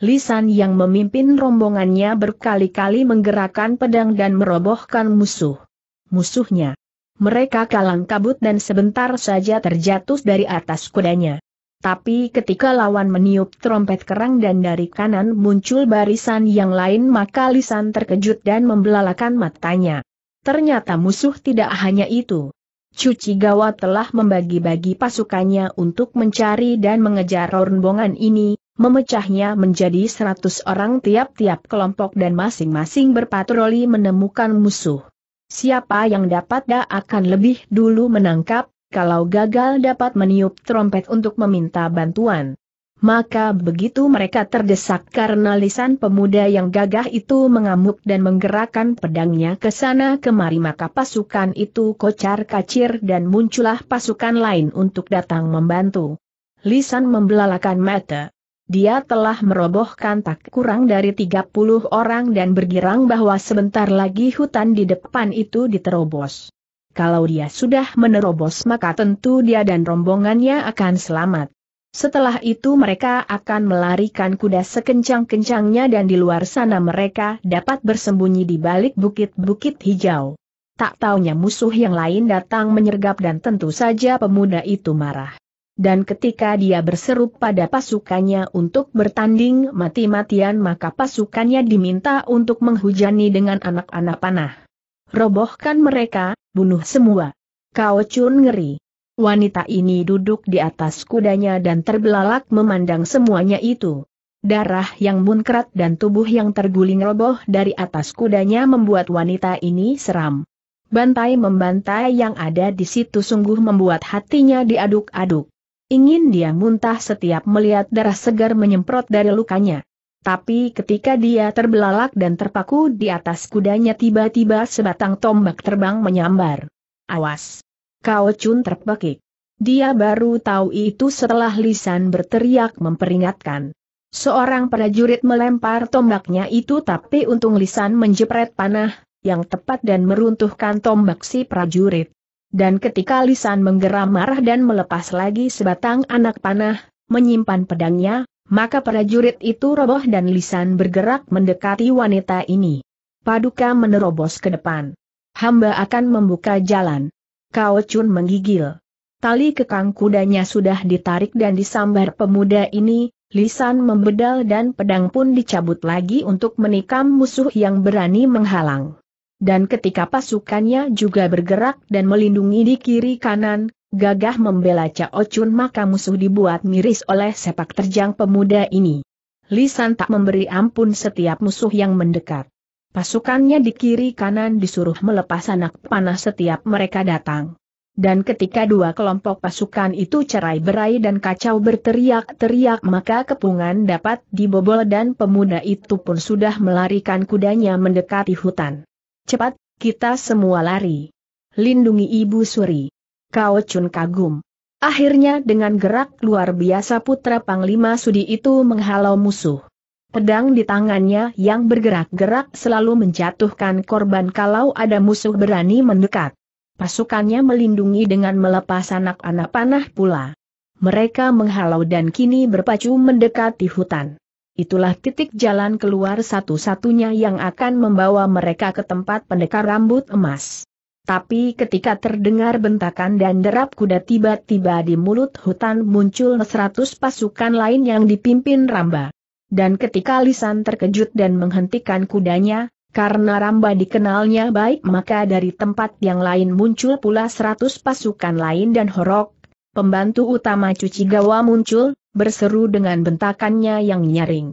Lisan yang memimpin rombongannya berkali-kali menggerakkan pedang dan merobohkan musuh. Musuhnya. Mereka kalang kabut dan sebentar saja terjatuh dari atas kudanya. Tapi ketika lawan meniup trompet kerang dan dari kanan muncul barisan yang lain maka Lisan terkejut dan membelalakan matanya. Ternyata musuh tidak hanya itu. Cuci Gawa telah membagi-bagi pasukannya untuk mencari dan mengejar rombongan ini, memecahnya menjadi 100 orang tiap-tiap kelompok dan masing-masing berpatroli menemukan musuh. Siapa yang dapat da akan lebih dulu menangkap, kalau gagal dapat meniup trompet untuk meminta bantuan maka begitu mereka terdesak karena lisan pemuda yang gagah itu mengamuk dan menggerakkan pedangnya ke sana kemari maka pasukan itu kocar kacir dan muncullah pasukan lain untuk datang membantu. Lisan membelalakan mata. Dia telah merobohkan tak kurang dari 30 orang dan bergirang bahwa sebentar lagi hutan di depan itu diterobos. Kalau dia sudah menerobos maka tentu dia dan rombongannya akan selamat. Setelah itu mereka akan melarikan kuda sekencang-kencangnya dan di luar sana mereka dapat bersembunyi di balik bukit-bukit hijau. Tak taunya musuh yang lain datang menyergap dan tentu saja pemuda itu marah. Dan ketika dia berseru pada pasukannya untuk bertanding mati-matian maka pasukannya diminta untuk menghujani dengan anak-anak panah. Robohkan mereka, bunuh semua. Kau cun ngeri. Wanita ini duduk di atas kudanya dan terbelalak memandang semuanya itu. Darah yang munkrat dan tubuh yang terguling roboh dari atas kudanya membuat wanita ini seram. Bantai membantai yang ada di situ sungguh membuat hatinya diaduk-aduk. Ingin dia muntah setiap melihat darah segar menyemprot dari lukanya. Tapi ketika dia terbelalak dan terpaku di atas kudanya tiba-tiba sebatang tombak terbang menyambar. Awas! Kau Chun terbekik. Dia baru tahu itu setelah lisan berteriak memperingatkan. Seorang prajurit melempar tombaknya itu tapi untung lisan menjepret panah, yang tepat dan meruntuhkan tombak si prajurit. Dan ketika lisan menggeram marah dan melepas lagi sebatang anak panah, menyimpan pedangnya, maka prajurit itu roboh dan lisan bergerak mendekati wanita ini. Paduka menerobos ke depan. Hamba akan membuka jalan. Kao Chun menggigil. Tali kekang kudanya sudah ditarik dan disambar pemuda ini, lisan membedal dan pedang pun dicabut lagi untuk menikam musuh yang berani menghalang. Dan ketika pasukannya juga bergerak dan melindungi di kiri kanan, gagah membela Cao Chun maka musuh dibuat miris oleh sepak terjang pemuda ini. Lisan tak memberi ampun setiap musuh yang mendekat. Pasukannya di kiri kanan disuruh melepas anak panah setiap mereka datang. Dan ketika dua kelompok pasukan itu cerai berai dan kacau berteriak-teriak maka kepungan dapat dibobol dan pemuda itu pun sudah melarikan kudanya mendekati hutan. Cepat, kita semua lari. Lindungi Ibu Suri. Kau cun kagum. Akhirnya dengan gerak luar biasa putra Panglima Sudi itu menghalau musuh. Pedang di tangannya yang bergerak-gerak selalu menjatuhkan korban kalau ada musuh berani mendekat. Pasukannya melindungi dengan melepas anak-anak panah pula. Mereka menghalau dan kini berpacu mendekati hutan. Itulah titik jalan keluar satu-satunya yang akan membawa mereka ke tempat pendekar rambut emas. Tapi ketika terdengar bentakan dan derap kuda tiba-tiba di mulut hutan muncul seratus pasukan lain yang dipimpin Ramba. Dan ketika Lisan terkejut dan menghentikan kudanya, karena Ramba dikenalnya baik maka dari tempat yang lain muncul pula seratus pasukan lain dan Horok, pembantu utama Cuci Gawa muncul, berseru dengan bentakannya yang nyaring.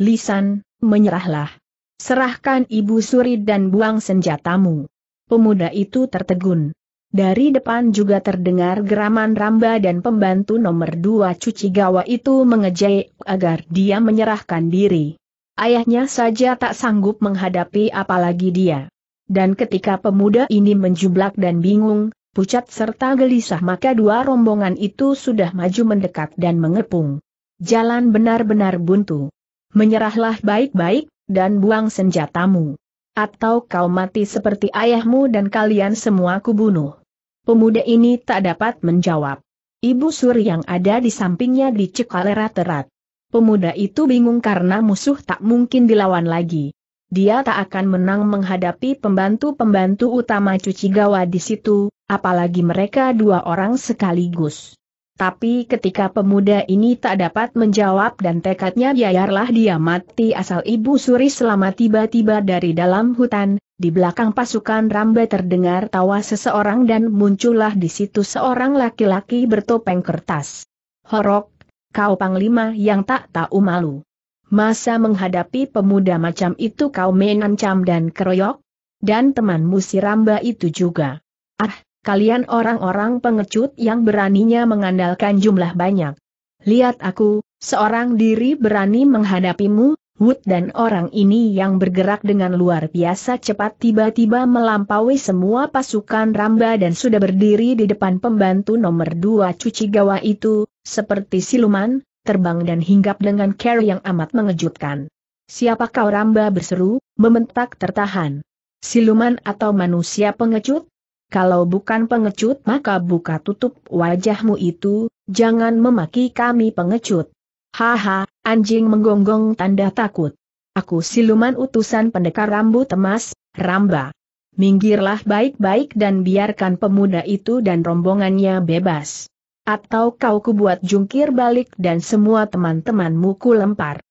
Lisan, menyerahlah. Serahkan Ibu Suri dan buang senjatamu. Pemuda itu tertegun. Dari depan juga terdengar geraman Ramba dan pembantu nomor dua cuci gawa itu mengejek agar dia menyerahkan diri. Ayahnya saja tak sanggup menghadapi apalagi dia. Dan ketika pemuda ini menjublak dan bingung, pucat serta gelisah maka dua rombongan itu sudah maju mendekat dan mengepung. Jalan benar-benar buntu. Menyerahlah baik-baik, dan buang senjatamu. Atau kau mati seperti ayahmu dan kalian semua kubunuh. Pemuda ini tak dapat menjawab. Ibu Sur yang ada di sampingnya dicekal erat-erat. Pemuda itu bingung karena musuh tak mungkin dilawan lagi. Dia tak akan menang menghadapi pembantu-pembantu utama cuci gawa di situ, apalagi mereka dua orang sekaligus. Tapi ketika pemuda ini tak dapat menjawab dan tekadnya biarlah dia mati asal Ibu Suri selama tiba-tiba dari dalam hutan, di belakang pasukan Rambe terdengar tawa seseorang dan muncullah di situ seorang laki-laki bertopeng kertas. Horok, kau panglima yang tak tahu malu. Masa menghadapi pemuda macam itu kau menancam dan keroyok? Dan temanmu si Ramba itu juga. Ah, kalian orang-orang pengecut yang beraninya mengandalkan jumlah banyak. Lihat aku, seorang diri berani menghadapimu, Wood dan orang ini yang bergerak dengan luar biasa cepat tiba-tiba melampaui semua pasukan Ramba dan sudah berdiri di depan pembantu nomor dua cuci gawa itu, seperti siluman, terbang dan hinggap dengan care yang amat mengejutkan. Siapa kau Ramba berseru, mementak tertahan. Siluman atau manusia pengecut? Kalau bukan pengecut maka buka tutup wajahmu itu, jangan memaki kami pengecut. Haha, anjing menggonggong tanda takut. Aku siluman utusan pendekar rambut emas, Ramba. Minggirlah baik-baik dan biarkan pemuda itu dan rombongannya bebas. Atau kau kubuat jungkir balik dan semua teman-temanmu kulempar.